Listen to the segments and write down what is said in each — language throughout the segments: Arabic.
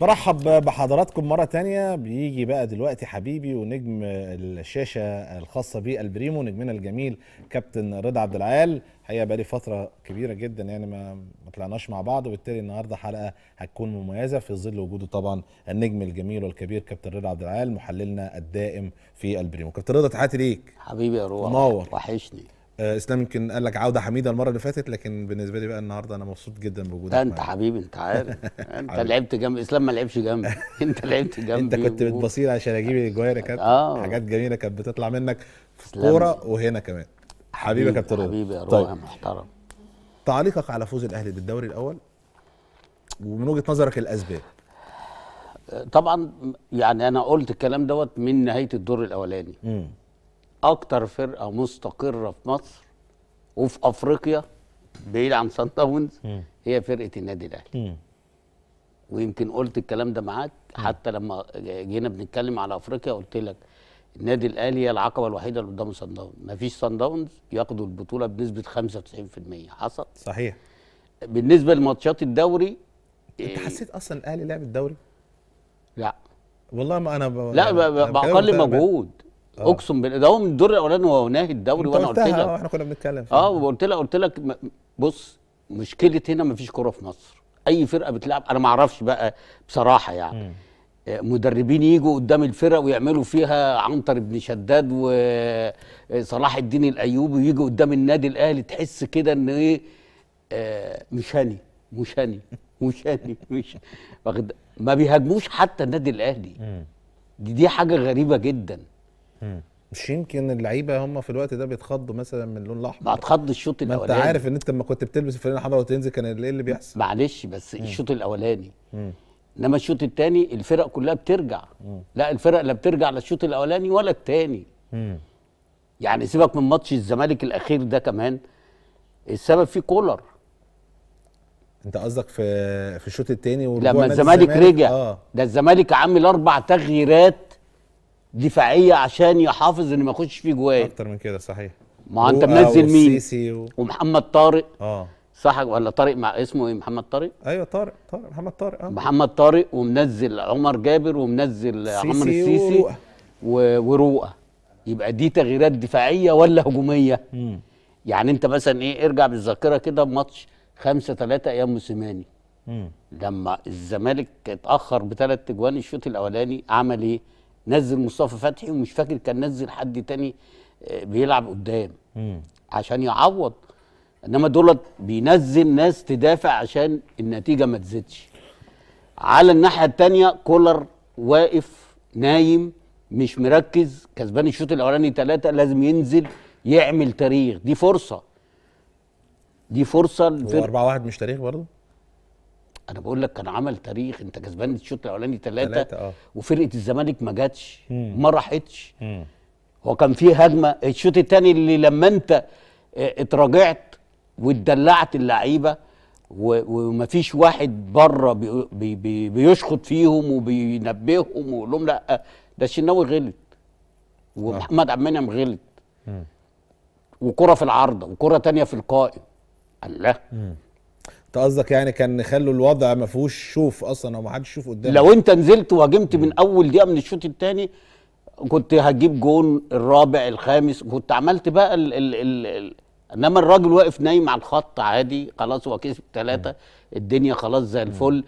برحب بحضراتكم مرة تانية بيجي بقى دلوقتي حبيبي ونجم الشاشة الخاصة بيه البريمو نجمنا الجميل كابتن رضا عبد العال حقيقه بقى لي فترة كبيرة جدا يعني ما ما طلعناش مع بعض وبالتالي النهاردة حلقة هتكون مميزة في ظل وجوده طبعا النجم الجميل والكبير كابتن رضا عبد العال محللنا الدائم في البريمو كابتن رضا تحياتي ليك حبيبي يا روح منور وحشني آه، اسلام يمكن قال لك عوده حميده المره اللي فاتت لكن بالنسبه لي بقى النهارده انا مبسوط جدا بوجودك ده انت حبيبي انت عارف انت لعبت جنب اسلام ما لعبش جنبي انت لعبت جنبي انت كنت بتبصير عشان اجيب الجوايه يا كابتن آه. حاجات جميله كانت بتطلع منك في الكوره وهنا كمان حبيبي يا كابتن حبيبي يا روح طيب. محترم تعليقك على فوز الاهلي بالدوري الاول ومن وجهه نظرك الاسباب طبعا يعني انا قلت الكلام دوت من نهايه الدور الاولاني اكتر فرقه مستقره في مصر وفي افريقيا بعيد عن سان داونز هي فرقه النادي الاهلي ويمكن قلت الكلام ده معاك حتى لما جينا بنتكلم على افريقيا قلت لك النادي الاهلي هي العقبه الوحيده اللي قدام سان داونز مفيش سان داونز ياخدوا البطوله بنسبه 95% حصل صحيح بالنسبه لماتشات الدوري انت آه، حسيت اصلا الاهلي لعب الدوري لا والله ما انا ب... لا باقل مجهود آه. اقسم بالله ده هو من الدور الاولاني وهو ناهي الدوري وانا قلت لك اه احنا كنا بنتكلم اه وقلت لك قلت لك بص مشكله هنا مفيش كوره في مصر اي فرقه بتلعب انا ما اعرفش بقى بصراحه يعني م. آه، مدربين يجوا قدام الفرق ويعملوا فيها عنتر بن شداد وصلاح آه، الدين الايوبي ويجوا قدام النادي الاهلي تحس كده ان ايه آه، مش هاني مش هاني مش ما بيهاجموش حتى النادي الاهلي دي دي حاجه غريبه جدا مش يمكن اللعيبه هم في الوقت ده بيتخضوا مثلا من اللون الاحمر ما اتخض الشوط الاولاني انت عارف ان انت لما كنت بتلبس الفرينه الحمراء وتنزل كان ايه اللي بيحصل معلش بس مم. الشوط الاولاني انما الشوط الثاني الفرق كلها بترجع مم. لا الفرق لا بترجع لا الشوط الاولاني ولا الثاني يعني سيبك من ماتش الزمالك الاخير ده كمان السبب فيه كولر انت قصدك في في الشوط الثاني لما الزمالك رجع آه. ده الزمالك عامل اربع تغييرات دفاعيه عشان يحافظ ان ما يخش فيه جوان اكتر من كده صحيح ما انت آه، منزل مين و... ومحمد طارق اه صح ولا طارق مع اسمه ايه محمد طارق ايوه طارق طارق محمد طارق اه محمد طارق ومنزل عمر جابر ومنزل عمرو السيسي و... وروقه يبقى دي تغييرات دفاعيه ولا هجوميه مم. يعني انت مثلا ايه ارجع بالذاكره كده ماتش 5 3 ايام موسيماني لما الزمالك اتاخر بثلاث اجوان الشوط الاولاني عمل ايه نزل مصطفى فتحي ومش فاكر كان نزل حد تاني آه، بيلعب قدام عشان يعوض انما دولت بينزل ناس تدافع عشان النتيجه ما تزيدش على الناحيه الثانيه كولر واقف نايم مش مركز كسبان الشوط الاولاني ثلاثه لازم ينزل يعمل تاريخ دي فرصه دي فرصه هو 4 1 مش تاريخ برضه انا بقول لك كان عمل تاريخ انت كسبان الشوط الاولاني ثلاثه آه. وفرقه الزمالك ما جاتش ما راحتش هو كان في هجمه الشوط الثاني اللي لما انت آه، اتراجعت واتدلعت اللعيبه ومفيش واحد بره بي بي بيشخط فيهم وبينبههم ويقول لهم لا آه، ده الشناوي غلط ومحمد عبد المنعم غلط وكره في العارضه وكره تانية في القائم الله انت قصدك يعني كان نخلوا الوضع ما فيهوش شوف اصلا او ما حدش يشوف قدامك لو انت نزلت وهاجمت من اول دقيقه من الشوط الثاني كنت هتجيب جون الرابع الخامس كنت عملت بقى ال ال ال ال انما الراجل واقف نايم على الخط عادي خلاص هو كسب ثلاثه الدنيا خلاص زي الفل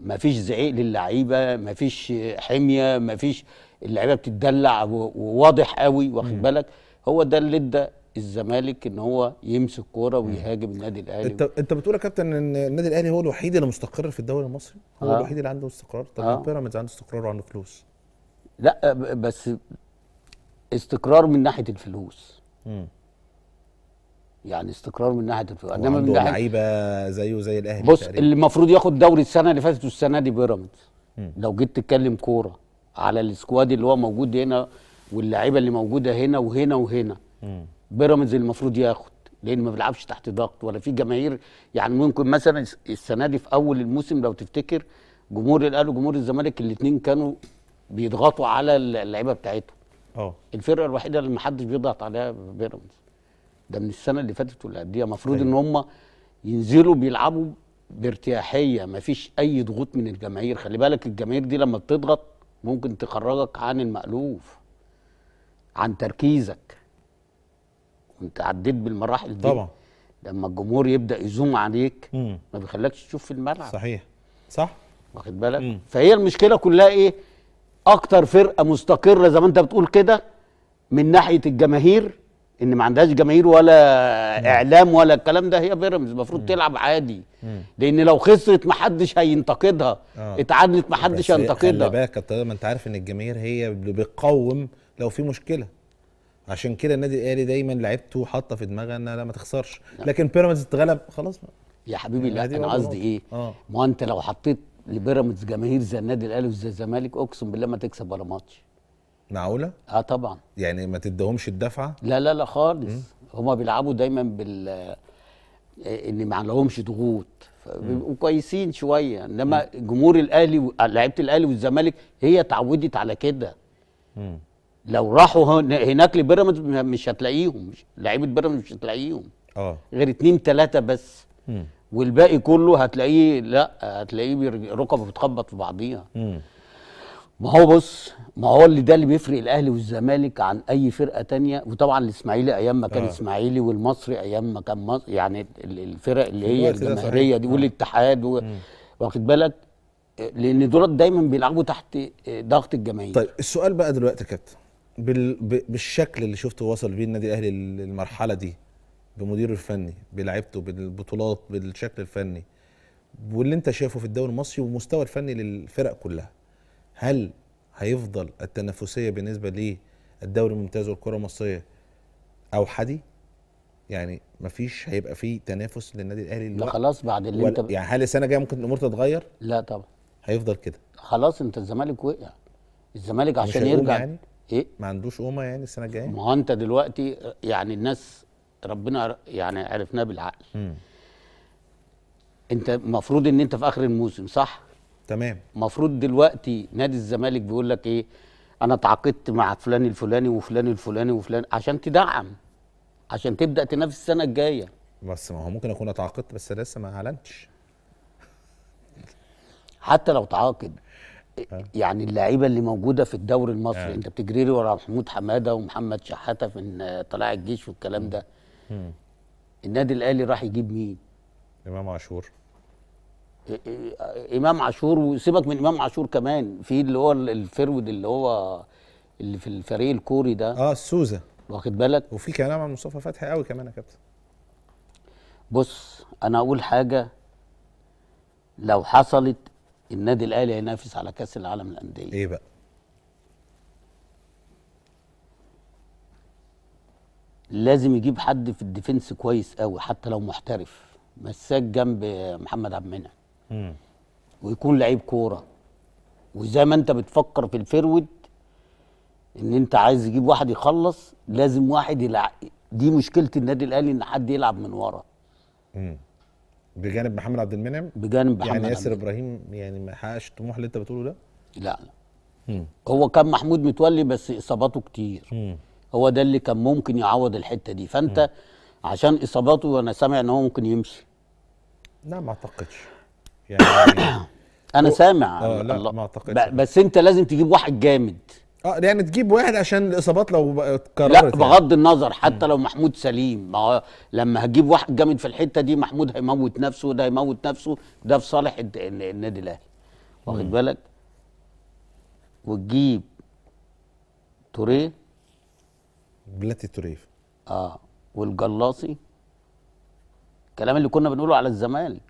مفيش زعيق للعيبه مفيش حميه مفيش اللعيبه بتتدلع وواضح قوي واخد بالك هو ده اللي ادى الزمالك ان هو يمسك كوره ويهاجم النادي الاهلي انت انت بتقول يا كابتن ان النادي الاهلي هو الوحيد اللي مستقر في الدوري المصري هو آه. الوحيد اللي عنده استقرار طب آه. بيراميدز عنده استقرار وعنده فلوس لا بس استقرار من ناحيه الفلوس مم. يعني استقرار من ناحيه الفلوس انما من ناحيه لعيبه زيه زي الاهلي بص تقريبا. اللي المفروض ياخد دوري السنه اللي فاتت والسنه دي بيراميدز لو جيت تتكلم كوره على السكواد اللي هو موجود هنا واللعيبه اللي موجوده هنا وهنا وهنا مم. بيراميدز المفروض ياخد لان ما بيلعبش تحت ضغط ولا في جماهير يعني ممكن مثلا السنه دي في اول الموسم لو تفتكر جمهور الاهلي وجمهور الزمالك الاثنين كانوا بيضغطوا على اللعيبه بتاعتهم اه الفرقه الوحيده اللي ما حدش بيضغط عليها بيراميدز ده من السنه اللي فاتت واللي قبليها المفروض أيوه. ان هم ينزلوا بيلعبوا بارتياحيه ما فيش اي ضغوط من الجماهير خلي بالك الجماهير دي لما بتضغط ممكن تخرجك عن المألوف عن تركيزك انت عديت بالمراحل دي طبعا لما الجمهور يبدا يزوم عليك مم. ما بيخلكش تشوف في الملعب صحيح صح واخد بالك مم. فهي المشكله كلها ايه اكتر فرقه مستقره زي ما انت بتقول كده من ناحيه الجماهير ان ما عندهاش جماهير ولا مم. اعلام ولا الكلام ده هي بيراميدز المفروض تلعب عادي مم. لان لو خسرت ما حدش هينتقدها آه. اتعادلت حدش هينتقدها خلي بالك ما انت عارف ان الجماهير هي اللي بتقوم لو في مشكله عشان كده النادي الاهلي دايما لعيبته حاطه في دماغها انها لا ما تخسرش نعم. لكن بيراميدز اتغلب خلاص بقى يا حبيبي لا يعني انا قصدي ايه آه. ما انت لو حطيت لبيراميدز جماهير زي النادي الاهلي وزي الزمالك اقسم بالله ما تكسب ولا ماتش معقوله اه طبعا يعني ما تديهمش الدفعه لا لا لا خالص هما بيلعبوا دايما بال آه، ان ما عليهمش ضغوط وكويسين كويسين شويه انما جمهور الاهلي لعيبه الاهلي والزمالك هي اتعودت على كده لو راحوا هناك لبيراميدز مش هتلاقيهم لعيبه بيراميدز مش هتلاقيهم اه غير اتنين تلاته بس م. والباقي كله هتلاقيه لا هتلاقيه ركبه بتخبط في بعضيها ما هو بص ما هو اللي ده اللي بيفرق الاهلي والزمالك عن اي فرقه تانية وطبعا الاسماعيلي ايام ما كان آه. اسماعيلي والمصري ايام ما كان مصر يعني الفرق اللي هي الجماهيريه دي آه. والاتحاد و... واخد بالك لان دولت دايما بيلعبوا تحت ضغط الجماهير طيب السؤال بقى دلوقتي كابتن بال... بالشكل اللي شفته وصل بيه النادي الاهلي للمرحله دي بمديره الفني بلعبته بالبطولات بالشكل الفني واللي انت شايفه في الدوري المصري والمستوى الفني للفرق كلها هل هيفضل التنافسيه بالنسبه للدوري الممتاز والكره المصريه اوحدي يعني مفيش هيبقى فيه تنافس للنادي الاهلي لا خلاص بعد اللي انت يعني هل السنه الجايه ممكن الامور تتغير لا طبعا هيفضل كده خلاص انت الزمالك وقع الزمالك عشان يرجع يعني؟ ايه ما عندوش قومه يعني السنه الجايه ما هو انت دلوقتي يعني الناس ربنا يعني عرفناه بالعقل م. انت المفروض ان انت في اخر الموسم صح تمام المفروض دلوقتي نادي الزمالك بيقول لك ايه انا اتعاقدت مع فلان الفلاني وفلان الفلاني وفلان عشان تدعم عشان تبدا تنافس السنه الجايه بس ما هو ممكن اكون اتعاقدت بس لسه ما اعلنتش حتى لو تعاقد يعني اللعيبه اللي موجوده في الدوري المصري آه. انت بتجري لي ورا محمود حماده ومحمد شحاته في طلائع الجيش والكلام ده مم. النادي الاهلي راح يجيب مين امام عاشور امام عاشور وسيبك من امام عاشور كمان في اللي هو الفرود اللي هو اللي في الفريق الكوري ده اه السوزه واخد بالك وفي كلام عن مصطفى فتحي قوي كمان يا كابتن بص انا اقول حاجه لو حصلت النادي الاهلي هينافس على كاس العالم للانديه ايه بقى لازم يجيب حد في الديفنس كويس قوي حتى لو محترف مساك جنب محمد عبد المنعم ويكون لعيب كوره وزي ما انت بتفكر في الفيرود ان انت عايز تجيب واحد يخلص لازم واحد يلعب دي مشكله النادي الاهلي ان حد يلعب من ورا مم. بجانب محمد عبد المنعم بجانب محمد يعني ياسر ابراهيم يعني ما حققش الطموح اللي انت بتقوله ده لا لا م. هو كان محمود متولي بس اصاباته كتير م. هو ده اللي كان ممكن يعوض الحته دي فانت م. عشان اصاباته وانا سامع ان هو ممكن يمشي لا ما اعتقدش يعني انا سامع آه لا ما اعتقدش بس انت لازم تجيب واحد جامد اه يعني تجيب واحد عشان الاصابات لو اتكررت لا يعني. بغض يعني. النظر حتى لو محمود سليم ما هو لما هجيب واحد جامد في الحته دي محمود هيموت نفسه وده هيموت نفسه ده في صالح النادي الاهلي واخد بالك وتجيب توريه بلاتي توريه اه والجلاصي الكلام اللي كنا بنقوله على الزمالك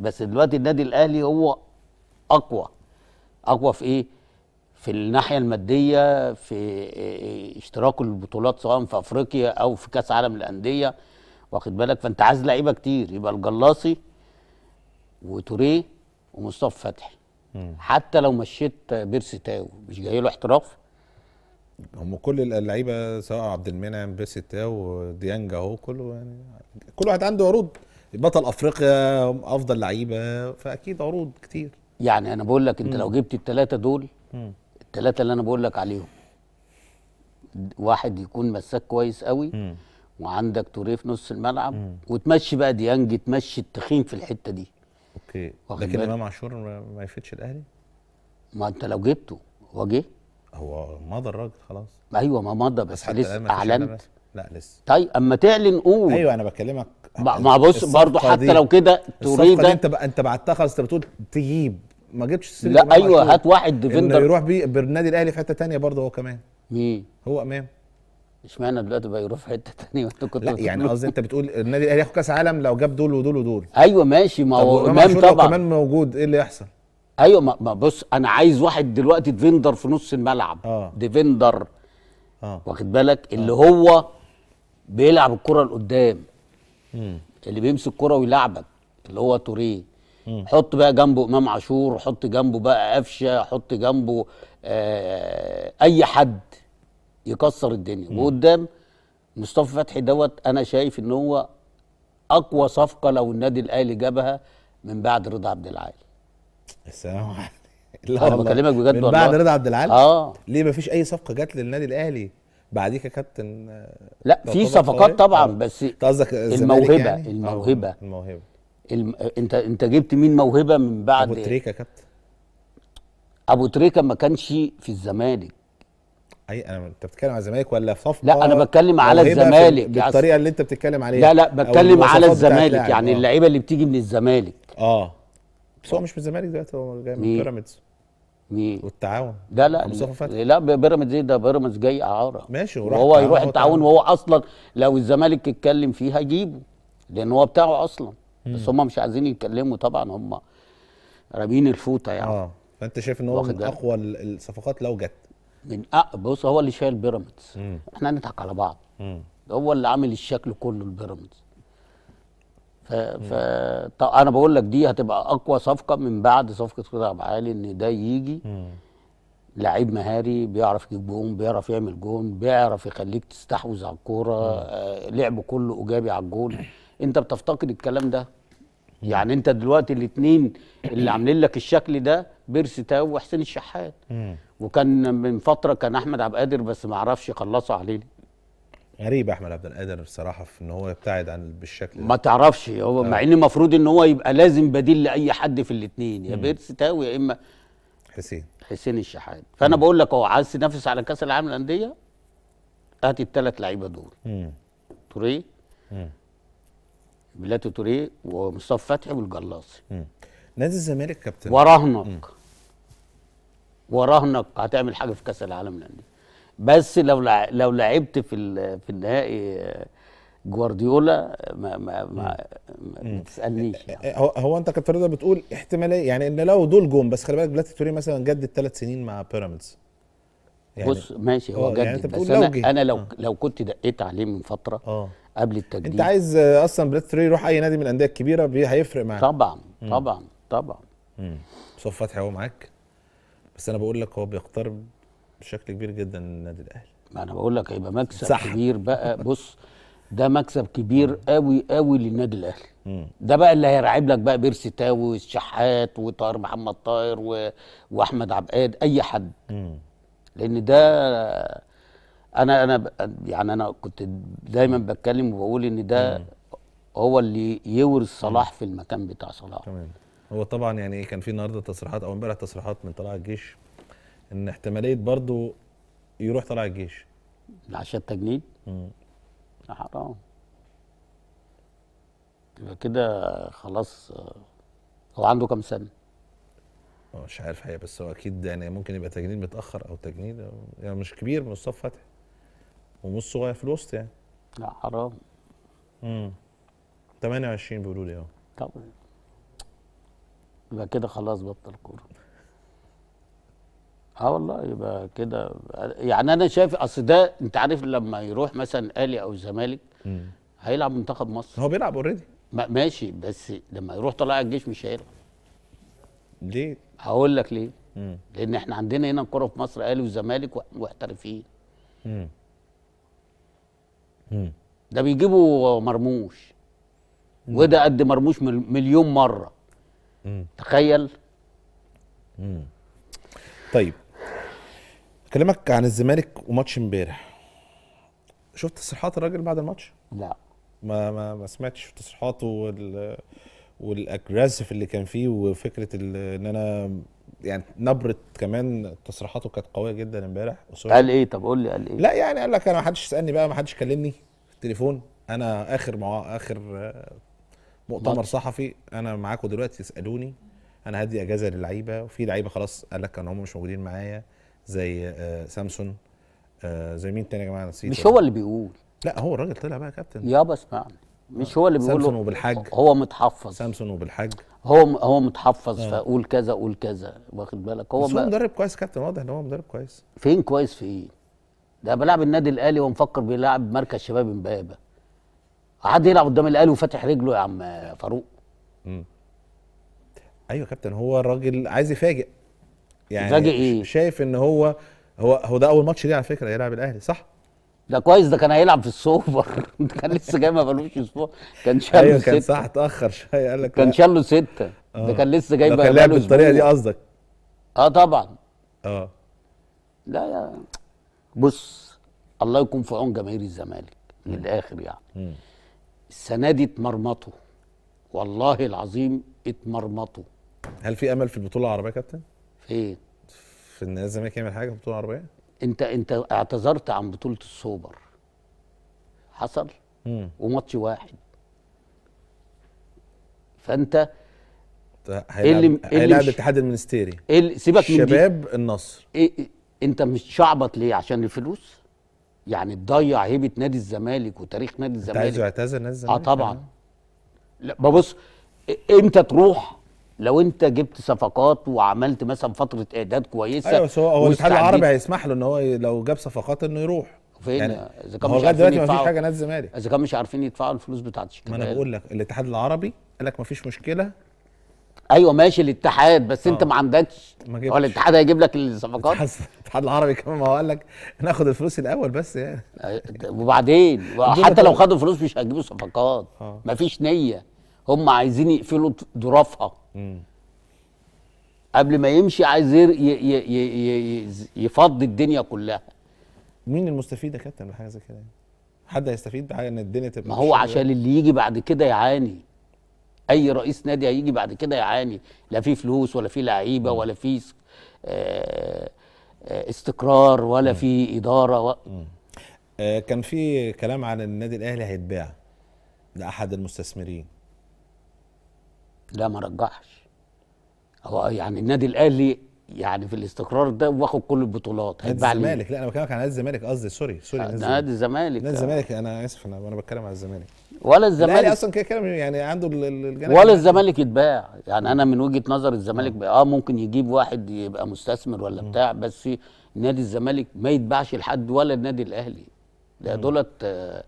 بس دلوقتي النادي الاهلي هو اقوى اقوى في ايه؟ في الناحيه الماديه في اشتراك البطولات سواء في افريقيا او في كاس عالم الانديه واخد بالك فانت عايز لعيبه كتير يبقى الجلاصي وتوريه ومصطفى فتحي حتى لو مشيت بيرسي تاو مش جاي له احتراف هم كل اللعيبه سواء عبد المنعم بيرسي تاو ديانج اهو كله يعني كل واحد عنده عروض بطل افريقيا افضل لعيبه فاكيد عروض كتير يعني انا بقول لك انت م. لو جبت الثلاثه دول م. الثلاثه اللي انا بقول لك عليهم واحد يكون مساك كويس قوي م. وعندك توريه في نص الملعب م. وتمشي بقى ديانج تمشي التخين في الحته دي اوكي لكن امام عاشور ما يفيدش الاهلي ما انت لو جبته هو جه هو مضى الراجل خلاص ايوه ما مضى بس, بس لسه اعلنت لا لسه طيب اما تعلن قول ايوه انا بكلمك ما بص برضه حتى لو كده تريد انت انت بعتها خلاص انت بتقول تجيب ما جبتش لا ايوه هات واحد ديفندر انه يروح بيه بالنادي الاهلي في حته ثانيه برضه هو كمان مين هو امام اشمعنى دلوقتي بقى يروح في حته ثانيه وانت كنت لا يعني قصدي انت بتقول النادي الاهلي ياخد كاس عالم لو جاب دول ودول ودول ايوه ماشي ما هو امام طبعا لو كمان موجود ايه اللي يحصل ايوه ما بص انا عايز واحد دلوقتي ديفندر في نص الملعب آه. ديفندر آه. واخد بالك آه. اللي آه. هو بيلعب الكره لقدام اللي بيمسك الكره ويلعبك اللي هو توريه حط بقى جنبه امام عاشور حط جنبه بقى قفشه حط جنبه آه اي حد يكسر الدنيا وقدام مصطفى فتحي دوت انا شايف ان هو اقوى صفقه لو النادي الاهلي جابها من بعد رضا عبد العال السلام عليكم انا بكلمك بجد من بعد رضا عبد العال اه ليه ما فيش اي صفقه جت للنادي الاهلي بعديك يا كابتن آه، لا في صفقات طبعا آه. بس قصدك الموهبه يعني؟ آه، الموهبه الموهبه الم... انت انت جبت مين موهبه من بعد ابو تريكه يا كابتن ابو تريكه ما كانش في الزمالك اي انا انت بتتكلم على الزمالك ولا صفقه لا انا بتكلم على الزمالك بالطريقه اللي انت بتتكلم عليها لا لا بتكلم على الزمالك يعني آه. اللعيبه اللي بتيجي من الزمالك اه بس هو مش من الزمالك دلوقتي هو جاي من بيراميدز مين والتعاون لا لا لا بيراميدز ايه ده بيراميدز جاي اعاره ماشي وراح وهو يروح التعاون وهو اصلا لو الزمالك اتكلم فيه هيجيبه لان هو بتاعه اصلا بس هم مش عايزين يتكلموا طبعا هم رامين الفوطه يعني اه فانت شايف ان هو من اقوى الصفقات لو جت من أ... بص هو اللي شايل بيراميدز احنا هنضحك على بعض مم. هو اللي عامل الشكل كله البيراميدز ف... ف... طب انا بقول لك دي هتبقى اقوى صفقه من بعد صفقه رضا عبد العالي ان ده يجي لعيب مهاري بيعرف يجيب جون بيعرف يعمل جون بيعرف يخليك تستحوذ على الكوره آه لعبه كله ايجابي على الجون انت بتفتقد الكلام ده يعني انت دلوقتي الاثنين اللي عاملين لك الشكل ده بيرسي تاو وحسين الشحات وكان من فتره كان احمد عبد القادر بس ما اعرفش خلصوا عليه غريب احمد عبد القادر بصراحه في ان هو يبتعد عن بالشكل ده ما تعرفش هو آه. مع ان المفروض ان هو يبقى لازم بديل لاي حد في الاثنين يا بيرسي تاو يا اما حسين حسين الشحات فانا بقول لك هو عايز تنافس على كاس العالم للانديه هات الثلاث لعيبه دول توريه بلاتو توريه ومصطفى فتحي والجلاصي نادي الزمالك كابتن وراهنك وراهنك هتعمل حاجه في كاس العالم للانديه بس لو لو لعبت في في النهائي جوارديولا ما ما ما, ما تسالنيش يعني. هو, هو انت كابتن رضا بتقول احتماليه يعني ان لو دول جم بس خلي بالك بلاتي توريه مثلا جدد ثلاث سنين مع بيراميدز يعني بص ماشي هو اه، يعني جدد يعني بس انا لو انا لو آه. لو كنت دقيت عليه من فتره آه. قبل التجديد انت عايز اصلا بريت فري يروح اي نادي من الانديه الكبيره هيفرق معاك طبعا طبعا طبعا مصطفى فتحي هو معاك بس انا بقول لك هو بيقترب بشكل كبير جدا النادي الاهلي ما انا بقول لك هيبقى مكسب صح. كبير بقى بص ده مكسب كبير قوي قوي للنادي الاهلي ده بقى اللي هيرعب لك بقى بيرسي تاوي والشحات وطاهر محمد طاهر واحمد عبقاد اي حد لان ده انا انا يعني انا كنت دايما بتكلم وبقول ان ده هو اللي يورث صلاح في المكان بتاع صلاح تمام هو طبعا يعني ايه كان في النهارده تصريحات او امبارح تصريحات من طلع الجيش ان احتماليه برضه يروح طلع الجيش عشان التجنيد حرام يبقى كده خلاص هو عنده كام سنه؟ أه، مش عارف حقيقة بس هو اكيد يعني ممكن يبقى تجنيد متاخر او تجنيد يعني مش كبير من الصف فتحي ومش صغير في الوسط يعني لا حرام امم 28 بيقولوا لي اه طبعا يبقى كده خلاص بطل كوره اه والله يبقى كده يعني انا شايف اصل ده انت عارف لما يروح مثلا اهلي او الزمالك هيلعب منتخب مصر هو بيلعب اوريدي ماشي بس لما يروح طلع الجيش مش هيلعب ليه؟ هقول لك ليه؟ مم. لان احنا عندنا هنا الكوره في مصر اهلي وزمالك واحترفين ده بيجيبوا مرموش مم. وده قد مرموش مليون مره مم. تخيل مم. طيب كلمك عن الزمالك وماتش امبارح شفت تصريحات الراجل بعد الماتش لا ما ما, ما سمعتش تصريحاته وال والاجريسيف اللي كان فيه وفكره ان انا يعني نبره كمان تصريحاته كانت قويه جدا امبارح قال ايه طب قول لي قال ايه لا يعني قال لك انا ما حدش سالني بقى ما حدش كلمني في التليفون انا اخر مع... اخر آه، مؤتمر صحفي انا معاكم دلوقتي اسالوني انا هدي اجازه للعيبه وفي لعيبه خلاص قال لك ان هم مش موجودين معايا زي آه، سامسون آه، زي مين تاني يا جماعه نسيت مش هو اللي بيقول لا هو الراجل طلع بقى كابتن يابا اسمعني مش هو اللي بيقول سامسون وبالحاج هو متحفظ سامسون وبالحاج هو هو متحفظ آه. فاقول كذا اقول كذا واخد بالك هو بس مدرب كويس كابتن واضح ان هو مدرب كويس فين كويس في ايه؟ ده بلاعب النادي الاهلي ومفكر بيلعب مركز شباب امبابه قعد يلعب قدام الاهلي وفاتح رجله يا عم فاروق ايوه يا كابتن هو الراجل عايز يفاجئ يعني يفاجئ ايه؟ شايف ان هو هو هو ده اول ماتش ليه على فكره يلعب الاهلي صح؟ ده كويس ده كان هيلعب في السوبر كان لسه جاي ما بلوش اسبوع كان شاله ايوه كان صح اتاخر شويه قال لك كان شاله سته آه. ده كان لسه جاي كان لعب بالطريقه دي قصدك اه طبعا اه لا يا بص الله يكون في عون جماهير الزمالك من الاخر يعني السنه دي اتمرمطوا والله العظيم اتمرمطوا هل في امل في البطوله العربيه يا كابتن؟ في في ان الزمالك يعمل حاجه في البطوله العربيه؟ انت انت اعتذرت عن بطوله السوبر حصل وماتش واحد فانت إيه هيلعب إيه هيلعب الاتحاد المنستيري إيه سيبك من شباب النصر إيه انت مش شعبط ليه عشان الفلوس يعني تضيع هيبه نادي الزمالك وتاريخ نادي الزمالك انت عايزه يعتذر نادي آه، الزمالك اه طبعا لا ببص انت تروح لو انت جبت صفقات وعملت مثلا فتره اعداد كويسه ايوه هو, هو الاتحاد العربي هيسمح له ان هو لو جاب صفقات انه يروح فين يعني اذا كان مش دلوقتي ما فيش حاجه نادي الزمالك اذا كان مش عارفين يدفعوا الفلوس بتاعت الشباب ما انا بقول لك الاتحاد العربي قال لك ما فيش مشكله ايوه ماشي الاتحاد بس أوه. انت آه. ما عندكش هو الاتحاد هيجيب لك الصفقات الاتحاد العربي كمان ما هو قال لك ناخد الفلوس الاول بس يعني أيوة، وبعدين حتى لو خدوا فلوس مش هيجيبوا صفقات آه. مفيش نيه هم عايزين يقفلوا ظروفها قبل ما يمشي عايز يفضي الدنيا كلها مين المستفيد يا كابتن من حاجه زي كده يعني؟ حد هيستفيد بحاجه ان الدنيا تبقى ما هو عشان اللي يجي بعد كده يعاني اي رئيس نادي هيجي بعد كده يعاني لا في فلوس ولا في لعيبه ولا في آه، آه، استقرار ولا في اداره و... آه، كان في كلام عن النادي الاهلي هيتباع لاحد المستثمرين لا ما رجحش هو يعني النادي الاهلي يعني في الاستقرار ده واخد كل البطولات نادي الزمالك لا انا بكلمك عن نادي الزمالك قصدي سوري سوري نادي الزمالك نادي الزمالك انا اسف انا انا بتكلم على الزمالك ولا الزمالك اصلا كده كده يعني عنده الجانب ولا الزمالك يتباع يعني انا من وجهه نظر الزمالك اه, آه، ممكن يجيب واحد يبقى مستثمر ولا بتاع بس نادي الزمالك ما يتباعش لحد ولا النادي الاهلي ده دولت آه،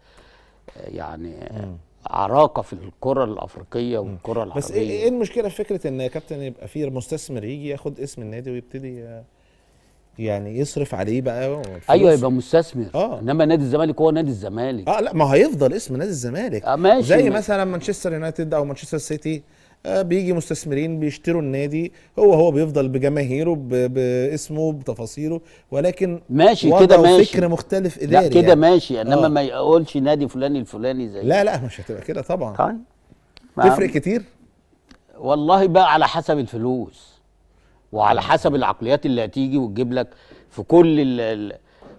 يعني مم. عراقه في الكره الافريقيه والكره إيه- العربيه بس ايه المشكله في فكره ان يا كابتن يبقى في مستثمر يجي ياخد اسم النادي ويبتدي يعني يصرف عليه بقى ايوه يبقى مستثمر آه. انما نادي الزمالك هو نادي الزمالك اه لا ما هيفضل اسم نادي الزمالك آه ماشي زي ماشي. مثلا مانشستر يونايتد او مانشستر سيتي آه، بيجي مستثمرين بيشتروا النادي هو هو بيفضل بجماهيره باسمه بتفاصيله ولكن ماشي كده ماشي فكر مختلف اداري لا كده يعني. ماشي انما أوه. ما يقولش نادي فلاني الفلاني زي لا لا مش هتبقى كده طبعا طيب تفرق كتير والله بقى على حسب الفلوس وعلى آه. حسب العقليات اللي هتيجي وتجيب لك في كل ال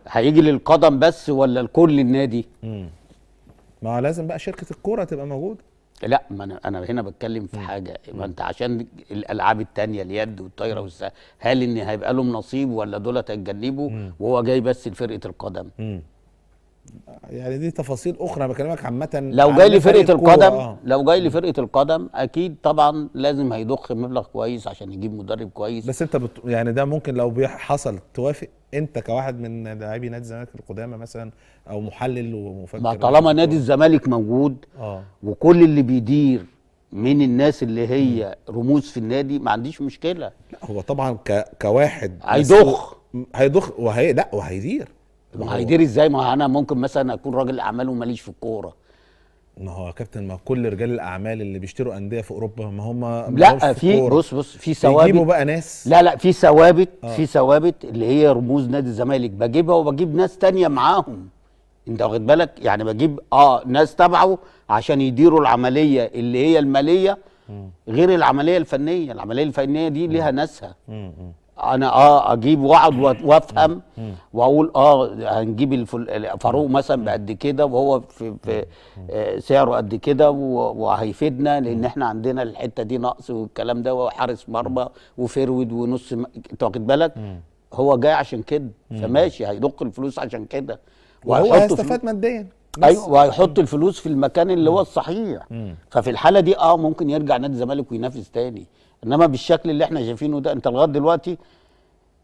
هيجي للقدم بس ولا لكل النادي؟ امم ما لازم بقى شركه الكوره تبقى موجوده لا ما انا انا هنا بتكلم في حاجه ما انت عشان الالعاب الثانيه اليد والطايره والس هل ان هيبقى لهم نصيب ولا دول هيتجنبوا وهو جاي بس لفرقه القدم يعني دي تفاصيل اخرى انا بكلمك عامه لو جاي لي فرقه القدم آه. لو جاي لي فرقه القدم اكيد طبعا لازم هيضخ مبلغ كويس عشان يجيب مدرب كويس بس انت بت... يعني ده ممكن لو حصل توافق انت كواحد من لاعبي نادي الزمالك القدامى مثلا او محلل ومفكر ما طالما آه. نادي الزمالك موجود آه. وكل اللي بيدير من الناس اللي هي رموز في النادي ما عنديش مشكله لا هو طبعا ك... كواحد هيضخ هيضخ وهي لا وهيدير هيدير ازاي ما انا ممكن مثلا اكون راجل اعمال وماليش في الكوره ما هو يا كابتن ما كل رجال الاعمال اللي بيشتروا انديه في اوروبا ما هم لا في بص بص في ثوابت بيجيبوا بقى ناس لا لا في ثوابت آه. في ثوابت اللي هي رموز نادي الزمالك بجيبها وبجيب ناس تانية معاهم انت واخد بالك يعني بجيب اه ناس تبعه عشان يديروا العمليه اللي هي الماليه غير العمليه الفنيه العمليه الفنيه دي ليها ناسها انا اه اجيب واقعد وافهم واقول اه هنجيب فاروق مثلا بقد كده وهو في, في سعره قد كده وهيفيدنا لان احنا عندنا الحته دي نقص والكلام ده وحارس مرمى وفيرود ونص انت واخد بالك هو جاي عشان كده فماشي هيدق الفلوس عشان كده وهو هيستفاد ماديا ايوه وهيحط الفلوس في المكان اللي هو الصحيح ففي الحاله دي اه ممكن يرجع نادي الزمالك وينافس تاني انما بالشكل اللي احنا شايفينه ده انت لغايه دلوقتي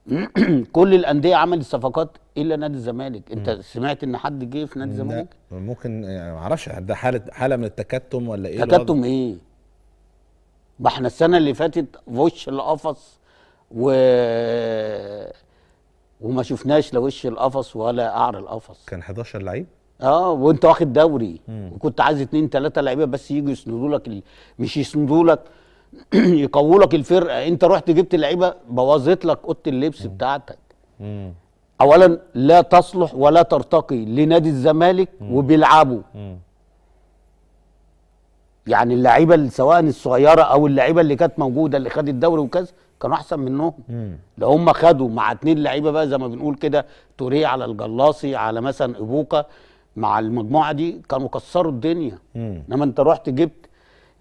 كل الانديه عملت صفقات الا نادي الزمالك انت م. سمعت ان حد جه في نادي الزمالك ممكن يعني ما اعرفش ده حاله حاله من التكتم ولا ايه تكتم ايه ما احنا السنه اللي فاتت وش القفص و وما شفناش لا وش القفص ولا قعر القفص كان 11 لعيب اه وانت واخد دوري مم. وكنت عايز اتنين تلاته لعيبه بس يجوا يسندوا لك ال... مش يسندوا لك يقووا لك الفرقه انت رحت جبت اللعيبه بوظت لك اوضه اللبس مم. بتاعتك مم. اولا لا تصلح ولا ترتقي لنادي الزمالك وبيلعبوا يعني اللعيبه سواء الصغيره او اللعيبه اللي كانت موجوده اللي خدت الدوري وكذا كانوا احسن منهم لو هم خدوا مع اتنين لعيبه بقى زي ما بنقول كده توريه على الجلاصي على مثلا ابوكا مع المجموعه دي كانوا كسروا الدنيا انما انت رحت جبت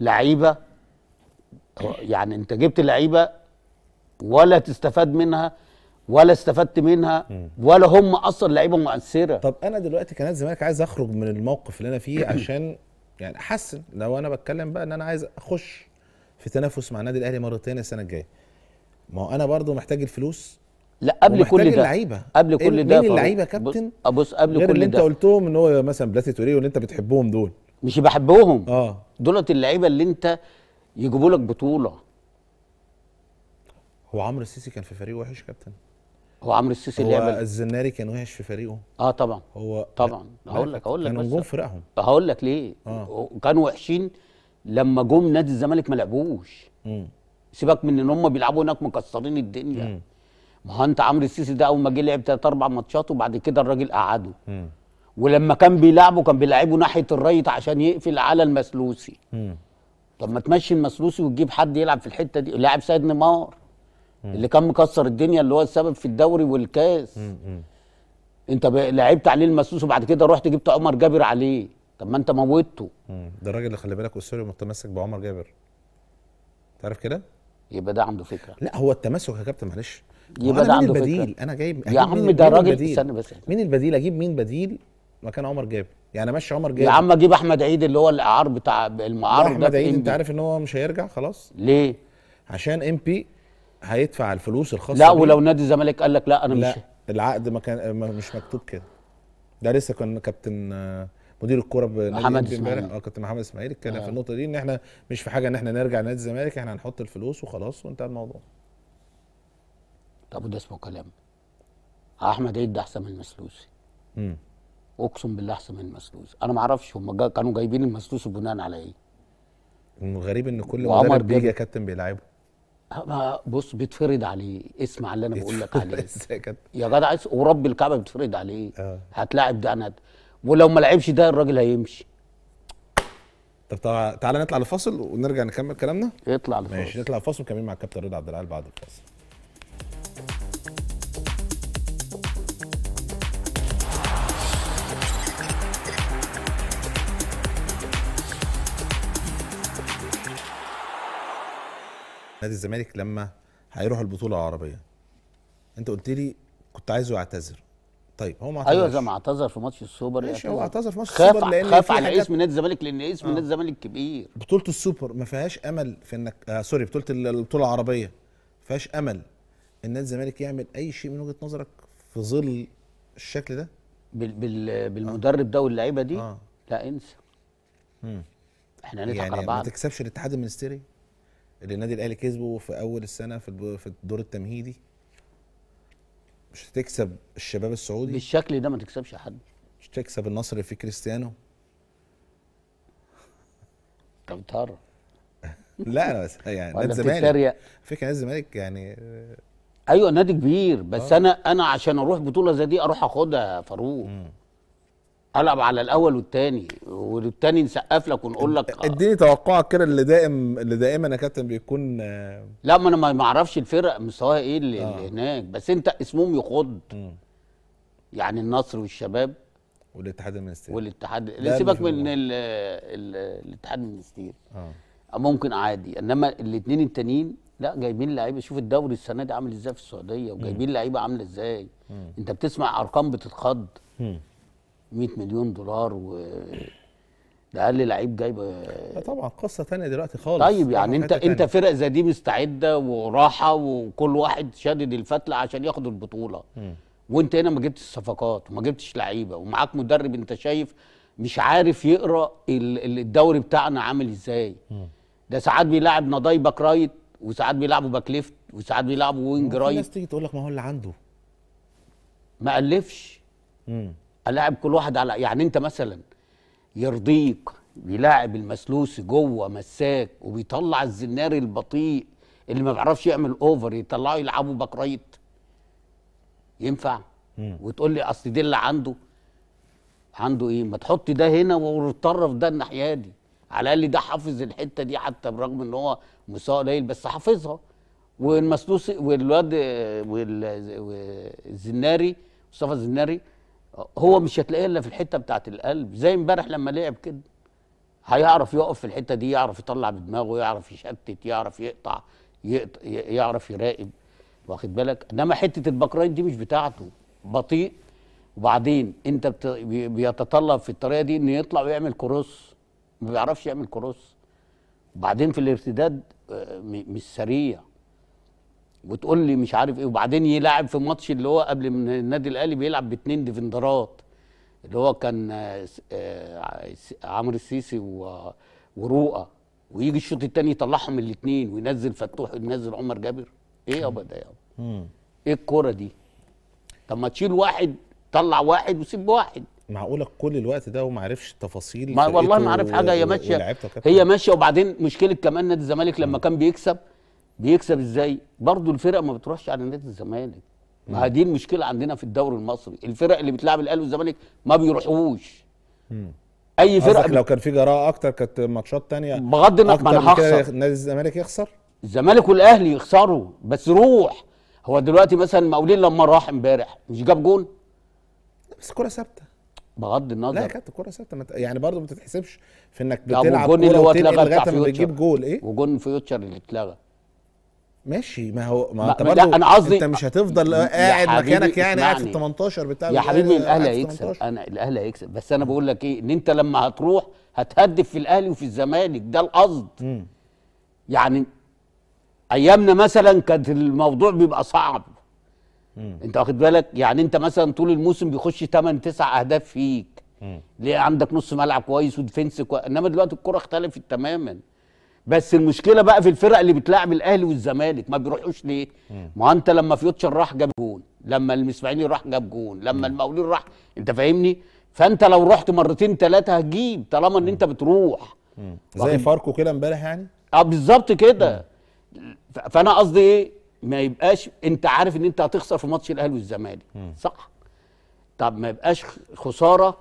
لعيبه يعني انت جبت لعيبه ولا تستفاد منها ولا استفدت منها ولا هم اصلا لعيبه مؤثره طب انا دلوقتي كنادي الزمالك عايز اخرج من الموقف اللي انا فيه عشان يعني احسن لو انا بتكلم بقى ان انا عايز اخش في تنافس مع النادي الاهلي مره ثانيه السنه الجايه ما هو انا برضو محتاج الفلوس لا قبل كل ده اللعيبة. قبل إيه كل ده مين اللعيبه كابتن بص أه، قبل كل ده اللي انت قلتهم ان هو مثلا بلاتي توريه واللي انت بتحبهم دول مش بحبهم اه دولت اللعيبه اللي انت يجيبوا لك بطوله هو عمرو السيسي كان في فريقه وحش كابتن هو عمرو السيسي اللي هو الزناري كان وحش في فريقه اه طبعا هو طبعا هقول لك هقول لك كانوا نجوم فرقهم هقول لك ليه آه. كانوا وحشين لما جم نادي الزمالك ما لعبوش سيبك من ان هم بيلعبوا هناك مكسرين الدنيا مم. ما هو انت عمرو السيسي ده اول ما جه لعب ثلاث اربع ماتشات وبعد كده الراجل قعده مم. ولما كان بيلعبه كان بيلعبه ناحيه الريت عشان يقفل على المسلوسي مم. طب ما تمشي المسلوسي وتجيب حد يلعب في الحته دي لاعب سيد نيمار اللي كان مكسر الدنيا اللي هو السبب في الدوري والكاس انت لعبت عليه المسلوسي وبعد كده رحت جبت عمر جابر عليه طب ما انت موتته ده الراجل اللي خلي بالك اسيريو متمسك بعمر جابر تعرف كده يبقى ده عنده فكره لا هو التمسك يا كابتن معلش يبقى ده عنده البديل فكرة. انا جايب يا عم ده راجل استنى بس مين البديل اجيب مين بديل مكان عمر جابر يعني ماشي عمر جاي يا عم اجيب احمد عيد اللي هو الاعار بتاع المعار احمد عيد انت عارف ان هو مش هيرجع خلاص ليه عشان ام بي هيدفع الفلوس الخاصه لا ولو نادي الزمالك قال لك لا انا لا مش العقد ما كان مش مكتوب كده ده لسه كان كابتن آه، مدير الكوره محمد امبارح اه كابتن محمد اسماعيل اتكلم آه. في النقطه دي ان احنا مش في حاجه ان احنا نرجع نادي الزمالك احنا هنحط الفلوس وخلاص وانتهى الموضوع طب وده اسمه كلام احمد عيد ده احسن من مسلوسي امم اقسم بالله احسن من مسلوس انا ما اعرفش هم كانوا جايبين المسلوس بناء على ايه الغريب ان كل مدرب بيجي يا كابتن بيلعبه بص بيتفرض عليه اسمع اللي انا بقول لك عليه يا جدع ورب الكعبه بيتفرض عليه آه. هتلاعب ده انا ولو ما لعبش ده الراجل هيمشي طب تعالى نطلع لفاصل ونرجع نكمل كلامنا اطلع لفاصل ماشي نطلع لفاصل كمان مع الكابتن رضا عبد العال بعد الفاصل نادي الزمالك لما هيروح البطوله العربيه انت قلت لي كنت عايزه يعتذر طيب هو ما أيوة اعتذرش ايوه زي ما اعتذر في ماتش السوبر ماشي هو اعتذر في ماتش السوبر لان خاف على حاجات... اسم نادي الزمالك لان اسم آه. نادي الزمالك كبير بطوله السوبر ما فيهاش امل في انك آه سوري بطوله البطوله العربيه ما فيهاش امل ان نادي الزمالك يعمل اي شيء من وجهه نظرك في ظل الشكل ده بال... بال... بالمدرب آه. ده واللعيبه دي آه. لا انسى مم. احنا هنضحك يعني على بعض ما تكسبش الاتحاد المنستيري اللي النادي الاهلي كسبه في اول السنه في في الدور التمهيدي مش هتكسب الشباب السعودي بالشكل ده ما تكسبش حد مش تكسب النصر في كريستيانو طب بتهرب لا انا بس يعني نادي الزمالك فكره نادي الزمالك يعني ايوه نادي كبير بس أوه. انا انا عشان اروح بطوله زي دي اروح اخدها يا فاروق العب على الاول والثاني والثاني نسقف لك ونقول لك اديني توقعك كده اللي دائم اللي دائما يا كابتن بيكون لا ما انا ما اعرفش الفرق مستواها ايه اللي, آه. اللي هناك بس انت اسمهم يخض يعني النصر والشباب والاتحاد المنستيري والاتحاد سيبك من الـ الـ الاتحاد المنستيري آه. آه. ممكن عادي انما الاثنين التانيين لا جايبين لعيبه شوف الدوري السنه دي عامل ازاي في السعوديه وجايبين لعيبه عامله ازاي انت بتسمع ارقام بتتخض 100 مليون دولار و ده اقل لعيب جايبه آه، طبعا قصه تانية دلوقتي خالص طيب يعني انت انت فرق زي دي مستعده وراحه وكل واحد شادد الفتله عشان ياخد البطوله م. وانت هنا ما جبتش صفقات وما جبتش لعيبه ومعاك مدرب انت شايف مش عارف يقرا الدوري بتاعنا عامل ازاي م. ده ساعات بيلاعب نضاي باك رايت وساعات بيلعبوا باك ليفت وساعات بيلعبوا وينج رايت الناس تيجي تقول لك ما هو اللي عنده ما الفش امم الاعب كل واحد على يعني انت مثلا يرضيك بيلاعب المسلوس جوه مساك وبيطلع الزناري البطيء اللي ما بيعرفش يعمل اوفر يطلعه يلعبه باك رايت ينفع مم. وتقول لي اصل دي اللي عنده عنده ايه ما تحط ده هنا وتطرف ده الناحيه دي على الاقل ده حافظ الحته دي حتى برغم ان هو مستواه قليل بس حافظها والمسلوس والواد والزناري مصطفى الزناري هو مش هتلاقيه الا في الحته بتاعت القلب زي امبارح لما لعب كده هيعرف يقف في الحته دي يعرف يطلع بدماغه يعرف يشتت يعرف يقطع يقطع يعرف يراقب واخد بالك انما حته البكرين دي مش بتاعته بطيء وبعدين انت بيتطلب في الطريقه دي انه يطلع ويعمل كروس ما بيعرفش يعمل كروس وبعدين في الارتداد آه، مش سريع وتقول لي مش عارف ايه وبعدين يلعب في ماتش اللي هو قبل من النادي الاهلي بيلعب باتنين ديفندرات اللي هو كان آه، آه، عمرو السيسي ورؤى ويجي الشوط الثاني يطلعهم الاثنين وينزل فتوح وينزل عمر جابر ايه يابا ده يابا ايه الكوره دي طب ما تشيل واحد طلع واحد وسيب واحد معقوله كل الوقت ده وما عرفش التفاصيل ما والله ما عارف حاجه هي ماشيه هي ماشيه وبعدين مشكله كمان نادي الزمالك لما كان بيكسب بيكسب ازاي برضه الفرق ما بتروحش على نادي الزمالك ما دي المشكله عندنا في الدوري المصري الفرق اللي بتلعب الاهلي والزمالك ما بيروحوش مم. اي فرقه لو كان في جراءه اكتر كانت ماتشات تانية بغض النظر ما انا هخسر نادي الزمالك يخسر الزمالك والاهلي يخسروا بس روح هو دلوقتي مثلا مقاولين لما راح امبارح مش جاب جون بس كره ثابته بغض النظر لا كانت الكوره ثابته مت... يعني برضه ما تتحسبش في انك بتلعب جون اللي هو اتلغى لغايه ما بتجيب جول ايه وجون فيوتشر اللي اتلغى ماشي ما هو ما, ما انت برضه انا قصدي انت مش هتفضل قاعد مكانك يعني قاعد في ال 18 بتاع يا حبيبي الاهلي هيكسب انا الاهلي هيكسب بس انا بقول لك ايه ان انت لما هتروح هتهدف في الاهلي وفي الزمالك ده القصد يعني ايامنا مثلا كانت الموضوع بيبقى صعب مم. انت واخد بالك يعني انت مثلا طول الموسم بيخش 8 9 اهداف فيك مم. ليه عندك نص ملعب كويس وديفنس كويس انما دلوقتي الكره اختلفت تماما بس المشكله بقى في الفرق اللي بتلاعب الاهلي والزمالك ما بيروحوش ليه؟ ما انت لما فيوتشر راح جاب جون، لما المسبعيني راح جاب جون، لما المقاولين راح انت فاهمني؟ فانت لو رحت مرتين ثلاثه هتجيب طالما ان انت بتروح زي فاركو كده امبارح يعني؟ اه بالظبط كده فانا قصدي ايه؟ ما يبقاش انت عارف ان انت هتخسر في ماتش الاهلي والزمالك صح؟ طب ما يبقاش خساره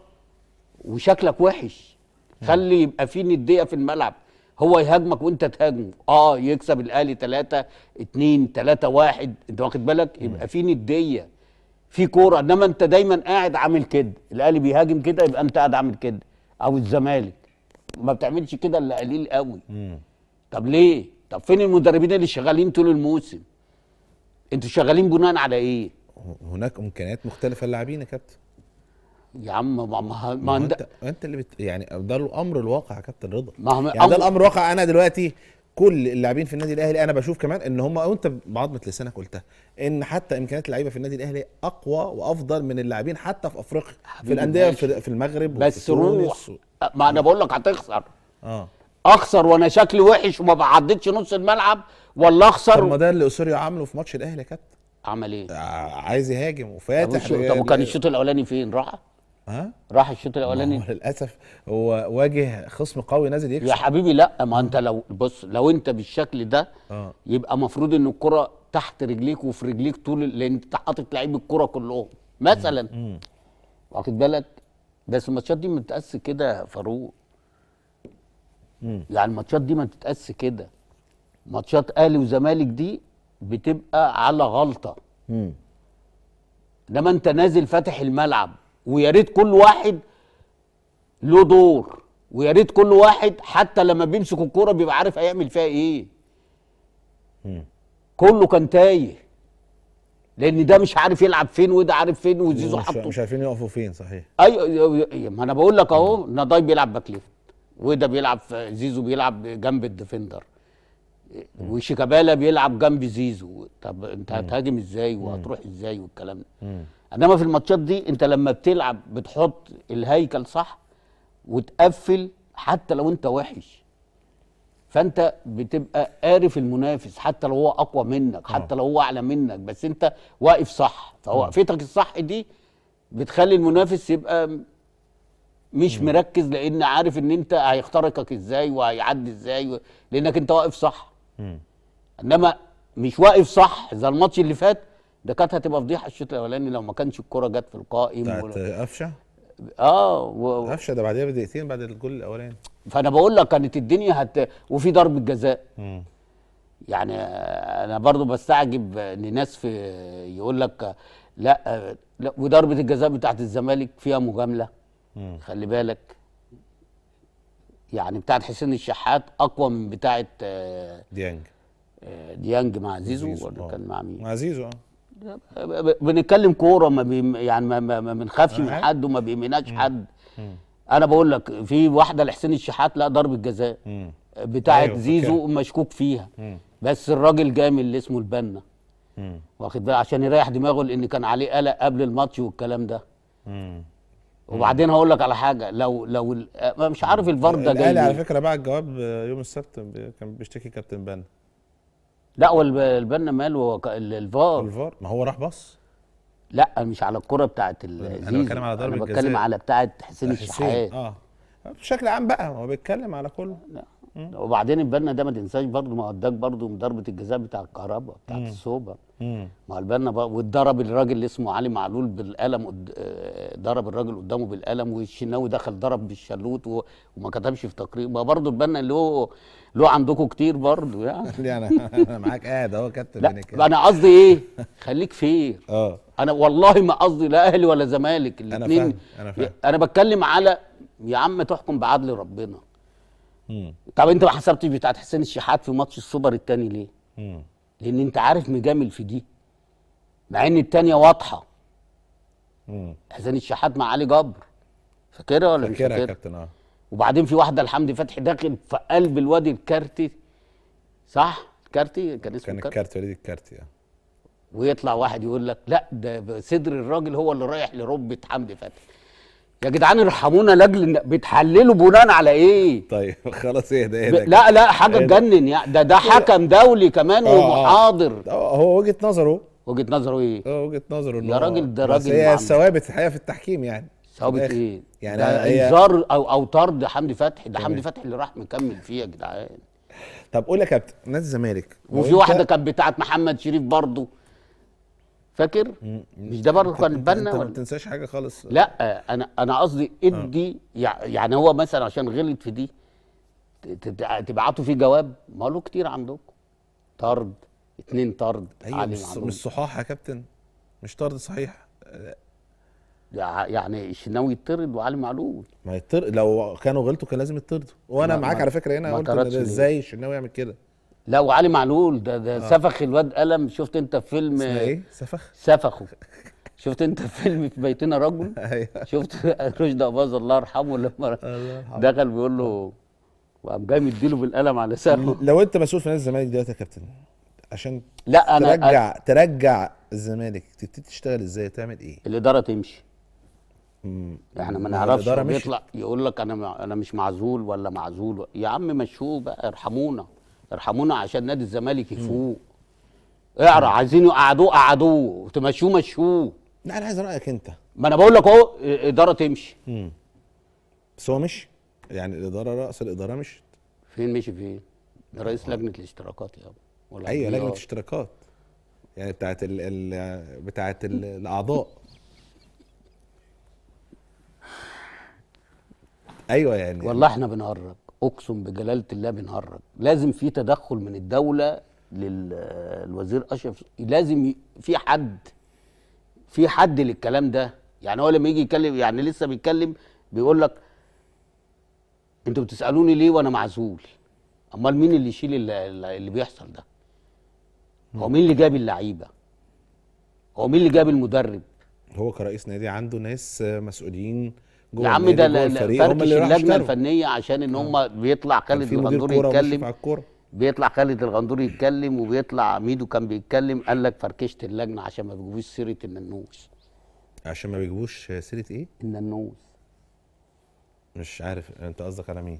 وشكلك وحش خلي يبقى في نديه في الملعب هو يهاجمك وانت تهاجمه اه يكسب الاهلي 3 2 3 1 انت واخد بالك يبقى في نديه في كوره انما انت دايما قاعد عامل كده الاهلي بيهاجم كده يبقى انت قاعد عامل كده او الزمالك ما بتعملش كده الا قليل قوي طب ليه طب فين المدربين اللي شغالين طول الموسم انتوا شغالين بناء على ايه هناك امكانيات مختلفه للاعبين يا كابتن يا عم ما ما, ما انت انت اللي بت... يعني ده الامر الواقع يا كابتن رضا ما هم يعني ده الامر الواقع انا دلوقتي كل اللاعبين في النادي الاهلي انا بشوف كمان ان هم وانت بعضمه لسانك قلتها ان حتى امكانيات اللعيبه في النادي الاهلي اقوى وافضل من اللاعبين حتى في افريقيا في الانديه في, في المغرب بس روح و... ما انا بقول لك هتخسر اه اخسر وانا شكلي وحش وما بعدتش نص الملعب ولا اخسر طب ما ده اللي اسوريو عامله في ماتش الاهلي يا كابتن عمل ايه؟ آه، عايز يهاجم وفاتح طب كان الشوط الاولاني فين؟ راح ها راح الشوط الاولاني للاسف هو واجه خصم قوي نازل يكسب يا حبيبي لا ما انت لو بص لو انت بالشكل ده آه. يبقى المفروض ان الكره تحت رجليك وفي رجليك طول لان انت حاطط لعيب الكره كلهم مثلا واخد بالك بس الماتشات دي ما تتقاس كده فاروق يعني الماتشات دي ما تتقاس كده ماتشات اهلي وزمالك دي بتبقى على غلطه امم انما انت نازل فاتح الملعب ويا ريت كل واحد له دور ويا ريت كل واحد حتى لما بيمسك الكوره بيبقى عارف هيعمل فيها ايه كله كان تايه لان ده مش عارف يلعب فين وده عارف فين وزيزو حطه مش عارفين يقفوا فين صحيح ايوه, أيوة، ما انا بقول لك اهو نضاي بيلعب باك ليفت وده بيلعب زيزو بيلعب جنب الديفندر وشيكابالا بيلعب جنب زيزو طب انت هتهاجم ازاي وهتروح ازاي والكلام ده انما في الماتشات دي انت لما بتلعب بتحط الهيكل صح وتقفل حتى لو انت وحش فانت بتبقى عارف المنافس حتى لو هو اقوى منك اه. حتى لو هو اعلى منك بس انت واقف صح فوقفتك الصح دي بتخلي المنافس يبقى مش مركز لان عارف ان انت هيخترقك ازاي وهيعدي ازاي لانك انت واقف صح انما مش واقف صح زي الماتش اللي فات ده كانت هتبقى فضيحه الشوط الاولاني لو ما كانش الكره جت في القائم بتاعت قفشه اه و... قفشه ده بعديها بدقيقتين بعد الجول الاولاني فانا بقول لك كانت الدنيا هت وفي ضربه جزاء يعني انا برضو بستعجب ان ناس في يقول لك لا لا وضربه الجزاء بتاعت الزمالك فيها مجامله مم. خلي بالك يعني بتاعت حسين الشحات اقوى من بتاعت آه، ديانج آه، ديانج مع زيزو, زيزو ولا آه. كان مع مين؟ مع زيزو اه بنتكلم كوره ما بي يعني ما بنخافش من حد وما بيمناش حد انا بقول لك في واحده لحسين الشحات لا ضربه جزاء بتاعه أيوه زيزو مشكوك فيها مم. بس الراجل جامد اللي اسمه البنا واخد بالك عشان يريح دماغه لان كان عليه قلق قبل الماتش والكلام ده مم. وبعدين هقول لك على حاجه لو لو مش عارف الفار ده جاي على فكره بقى الجواب يوم السبت كان بيشتكي كابتن بنا لا والبنا مال الفار الفار ما هو راح بص لا مش على الكره بتاعت الزيزو انا بتكلم على ضربه الجزاء بتكلم على بتاعه حسين الشحات اه بشكل عام بقى هو بيتكلم على كله وبعدين البنا ده ما تنساش برضه ما اداك برضه من ضربه الجزاء بتاع الكهرباء بتاعت السوبر ما البنا بقى واتضرب الراجل اللي اسمه علي معلول بالقلم آه، ضرب الراجل قدامه بالقلم والشناوي دخل ضرب بالشلوت و... وما كتبش في تقرير بقى برضه البنا اللي هو له عندكم كتير برضه يعني. يعني انا معاك قاعد اهو كابتن لا يعني انا قصدي ايه خليك فير اه انا والله ما قصدي لا اهلي ولا زمالك الاثنين انا فاهم انا فاهم انا بتكلم على يا عم تحكم بعدل ربنا طب انت ما حسبتش بتاعت حسين الشحات في ماتش السوبر الثاني ليه؟ لان انت عارف مجامل في دي مع ان التانية واضحة اذان الشحات مع علي جبر فاكرها ولا مش فاكرها يا كابتن اه وبعدين في واحده لحمدي فتحي داخل في قلب الوادي الكارتي صح الكارتي كان اسمه كان الكارتي وليد الكارتي اه ويطلع واحد يقول لك لا ده صدر الراجل هو اللي رايح لربة حمدي فتحي يا جدعان ارحمونا لاجل بتحللوا بناء على ايه؟ طيب خلاص اهدى اهدى لا لا حاجه تجنن ايه يعني ده ده حكم دولي كمان آه، آه. ومحاضر هو وجهه نظره وجهه نظره ايه؟ اه وجهه نظره انه يا راجل ده راجل بس هي ثوابت الحقيقه في التحكيم يعني ثوابت ايه؟ يعني انذار او او طرد حمدي فتحي ده حمدي فتحي اللي راح مكمل فيه يا جدعان طب قول يا كابتن نادي الزمالك وفي واحده كانت بتاعت محمد شريف برضه فاكر مش ده برضه كان بنا انت ما تنساش حاجه خالص لا انا انا قصدي ادي آه. يعني هو مثلا عشان غلط في دي تبعتوا فيه جواب ما له كتير عندكم طرد اتنين طرد ايوه مش, مش صحاح يا كابتن مش طرد صحيح يعني الشناوي يطرد وعلي معلول ما يطرد لو كانوا غلطوا كان لازم يطردوا وانا معاك على فكره هنا قلت ازاي الشناوي يعمل كده لا وعلي معلول ده ده آه. سفخ الواد قلم شفت انت في فيلم اسمه ايه سفخ سفخه شفت انت في فيلم في بيتنا رجل أيوه. شفت رشدي اباظه الله يرحمه لما دخل بيقول له وقام جاي مديله بالقلم على سفخه لو انت مسؤول في نادي الزمالك دلوقتي يا كابتن عشان لا انا ترجع أ... ترجع الزمالك تبتدي تشتغل ازاي تعمل ايه الاداره تمشي مم. احنا ما نعرفش يطلع يقول لك انا انا مش معزول ولا معزول يا عم مشوه بقى ارحمونا ارحمونا عشان نادي الزمالك يفوق اقرا عايزين يقعدوه قعدوه تمشوه مشوه لا انا عايز رايك انت ما انا بقول لك اهو اداره تمشي امم بس هو مشي يعني الاداره راس الاداره مشت فين مشي فين؟ رئيس لجنه الاشتراكات يا ولا ايوه لجنه اشتراكات يعني بتاعت ال ال بتاعت ال الاعضاء ايوه يعني والله احنا بنهرب اقسم بجلاله الله بنهرج لازم في تدخل من الدوله للوزير اشرف لازم في حد في حد للكلام ده يعني هو لما يجي يتكلم يعني لسه بيتكلم بيقول لك انتوا بتسالوني ليه وانا معزول امال مين اللي يشيل اللي, اللي بيحصل ده هو مين اللي جاب اللعيبه هو مين اللي جاب المدرب هو كرئيس نادي عنده ناس مسؤولين يا عم ده فركش اللجنه الفنيه عشان ان هم آه. بيطلع خالد الغندور يتكلم بيطلع خالد الغندور يتكلم وبيطلع ميدو كان بيتكلم قال لك فركشت اللجنه عشان ما بيجيبوش سيره الننوس عشان ما بيجيبوش سيره ايه؟ الننوس مش عارف انت قصدك على مين؟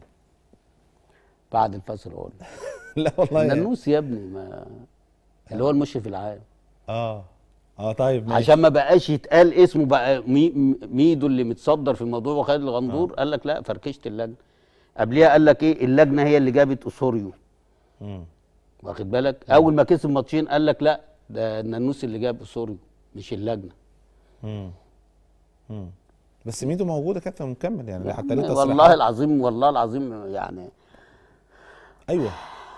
بعد الفصل اقول لا والله الننوس يا ابني ما اللي هو المشرف العام اه اه طيب ماشي. عشان ما بقاش يتقال اسمه بقى مي ميدو اللي متصدر في الموضوع وخالد الغندور آه. قال لك لا فركشت اللجنه قبليها قال لك ايه اللجنه هي اللي جابت اسوريو واخد بالك مم. اول ما كسب ماتشين قال لك لا ده النانوس اللي جاب اسوريو مش اللجنه امم بس ميدو موجود يا كابتن مكمل يعني حتى ليه والله العظيم والله العظيم يعني ايوه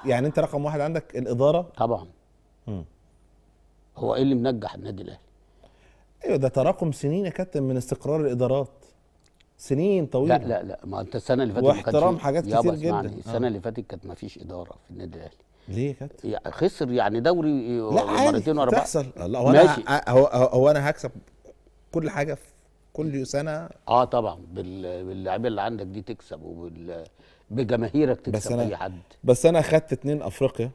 يعني انت رقم واحد عندك الاداره طبعا مم. هو ايه اللي منجح النادي الاهلي ايوه ده تراكم سنين يا كابتن من استقرار الادارات سنين طويله لا لا لا ما انت السنه اللي فاتت واحترام حاجات كتير جدا السنه آه. اللي فاتت كانت ما فيش اداره في النادي الاهلي ليه يا كابتن؟ يعني خسر يعني دوري آه، لا مرتين ورا بعض تحصل لا هو ماشي. انا هو, هو انا هكسب كل حاجه في كل سنه اه طبعا باللعيبه اللي عندك دي تكسب وبال بجماهيرك تكسب بس أنا اي حد بس انا اخدت اتنين افريقيا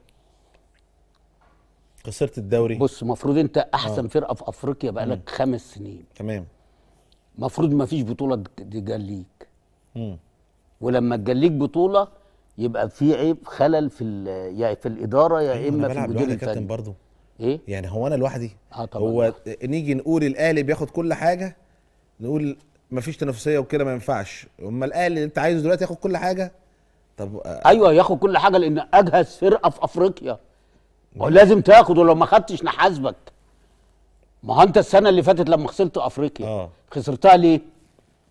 خسرت الدوري بص المفروض انت احسن آه. فرقه في افريقيا بقالك خمس سنين تمام المفروض ما فيش بطوله تجليك ولما تجليك بطوله يبقى في عيب خلل في يعني في الاداره يا أيوة، اما في المدير الفني كابتن ايه يعني هو انا لوحدي اه طبعا هو لوحدي. نيجي نقول الاهلي بياخد كل حاجه نقول ما فيش تنافسيه وكده ما ينفعش اما الاهلي اللي انت عايزه دلوقتي ياخد كل حاجه طب آه، ايوه ياخد كل حاجه لان اجهز فرقه في افريقيا لازم تاخد ولو ما خدتش نحاسبك ما هو انت السنه اللي فاتت لما خسرت افريقيا آه. خسرتها ليه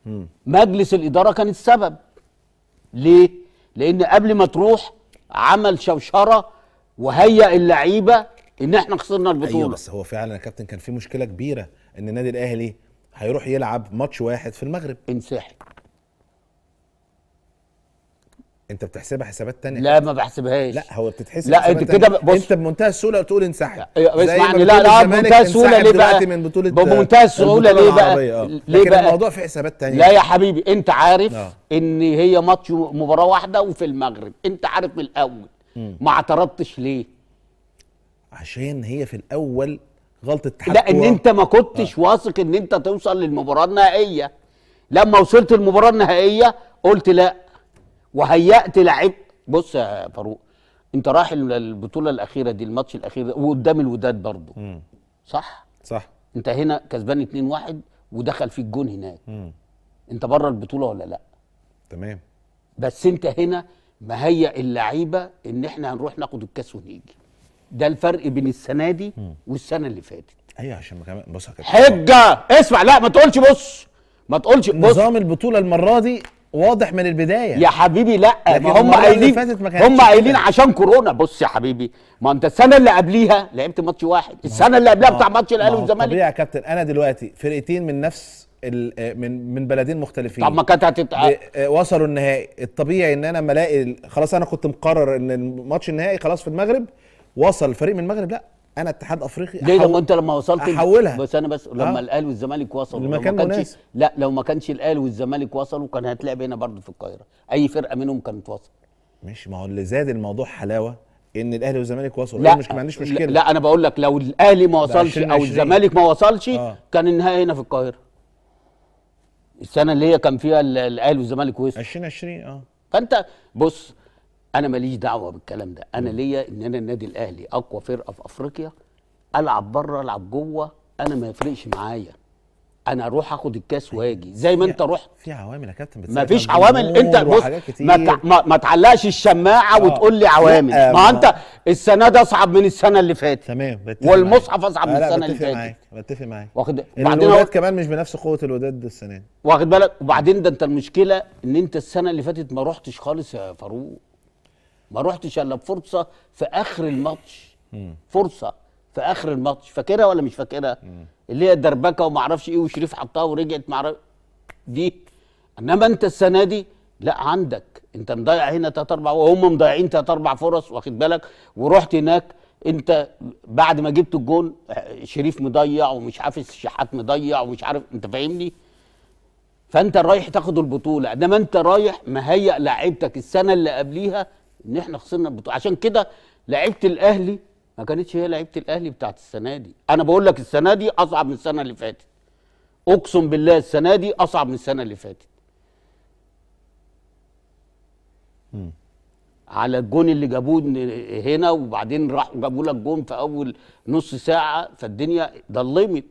مم. مجلس الاداره كان السبب ليه لان قبل ما تروح عمل شوشره وهيئ اللعيبه ان احنا خسرنا البطوله ايوه بس هو فعلا يا كابتن كان في مشكله كبيره ان النادي الاهلي هيروح يلعب ماتش واحد في المغرب انسحب انت بتحسبها حسابات تانية لا ما بحسبهاش لا هو بتتحسب لا انت كده بص انت بمنتهى السهوله تقول انسحب اسمعني أيوة، لا لا بمنتهى السهوله ليه بقى من بطوله بمنتهى السهوله ليه بقى آه. ليه بقى الموضوع في حسابات تانية لا يا حبيبي انت عارف لا. آه. ان هي ماتش مباراه واحده وفي المغرب انت عارف من الاول ما اعترضتش ليه عشان هي في الاول غلطه تحكم لا ان انت ما كنتش آه. واثق ان انت توصل للمباراه النهائيه لما وصلت المباراه النهائيه قلت لا وهيأت لعب بص يا فاروق انت رايح البطوله الاخيره دي الماتش الاخير ده وقدام الوداد برضه صح صح انت هنا كسبان 2-1 ودخل فيك جون هناك مم. انت بره البطوله ولا لا تمام بس انت هنا مهيئ اللعيبه ان احنا هنروح ناخد الكاس ونيجي ده الفرق بين السنه دي مم. والسنه اللي فاتت ايوه عشان كمان بص حجه اسمع لا ما تقولش بص ما تقولش بص نظام البطوله المره دي واضح من البدايه يا حبيبي لا ما هم قايلين هم قايلين عشان كورونا بص يا حبيبي ما انت السنه اللي قبليها لعبت ماتش واحد السنه اللي قبلها بتاع ماتش الاهلي والزمالك طبيعي يا كابتن انا دلوقتي فرقتين من نفس من من بلدين مختلفين طب ما كانت هتت وصلوا النهائي الطبيعي ان انا لما الاقي خلاص انا كنت مقرر ان الماتش النهائي خلاص في المغرب وصل الفريق من المغرب لا انا اتحاد افريقي ليه لما انت لما وصلت احولها بس انا بس لما آه. الاهلي والزمالك وصلوا لما كان مناسب لا لو ما كانش الاهلي والزمالك وصلوا كان هتلعب هنا برضه في القاهره اي فرقه منهم كانت وصلت مش ما هو اللي زاد الموضوع حلاوه ان الاهلي والزمالك وصلوا لا مش ما عنديش مشكله لا انا بقول لك لو الاهلي ما وصلش او الزمالك ما وصلش آه. كان النهائي هنا في القاهره السنه اللي هي كان فيها الاهلي والزمالك وصلوا 2020 اه فانت بص انا ماليش دعوه بالكلام ده انا ليا ان انا النادي الاهلي اقوى فرقه في افريقيا العب بره العب جوه انا ما يفرقش معايا انا اروح اخد الكاس أيوة. واجي زي ما انت رحت في عوامل يا كابتن ما فيش عوامل انت بص ما, ما, ما تعلقش الشماعه آه. وتقول لي عوامل ما, ما آه. انت السنه ده اصعب من السنه اللي فاتت تمام والمصحف اصعب آه، من السنه اللي فاتت بتفق معاك واخد وبعدين الوداد كمان مش بنفس قوه الوداد السنه دي واخد بالك وبعدين ده انت المشكله ان انت السنه اللي فاتت ما رحتش خالص يا فاروق ما رحتش الا بفرصه في اخر الماتش فرصه في اخر الماتش فاكرها ولا مش فاكرها اللي هي دربكه وما اعرفش ايه وشريف حطها ورجعت مع دي انما انت السنه دي لا عندك انت مضيع هنا تلات اربع وهم مضيعين تلات اربع فرص واخد بالك ورحت هناك انت بعد ما جبت الجون شريف مضيع ومش عارف الشحات مضيع ومش عارف انت فاهمني فانت رايح تاخد البطوله انما انت رايح مهيئ لعيبتك السنه اللي قبليها ان احنا خسرنا البطوله عشان كده لعيبه الاهلي ما كانتش هي لعيبه الاهلي بتاعت السنه دي انا بقول لك السنه دي اصعب من السنه اللي فاتت اقسم بالله السنه دي اصعب من السنه اللي فاتت م. على الجون اللي جابوه هنا وبعدين راحوا جابوا لك جون في اول نص ساعه فالدنيا ضلمت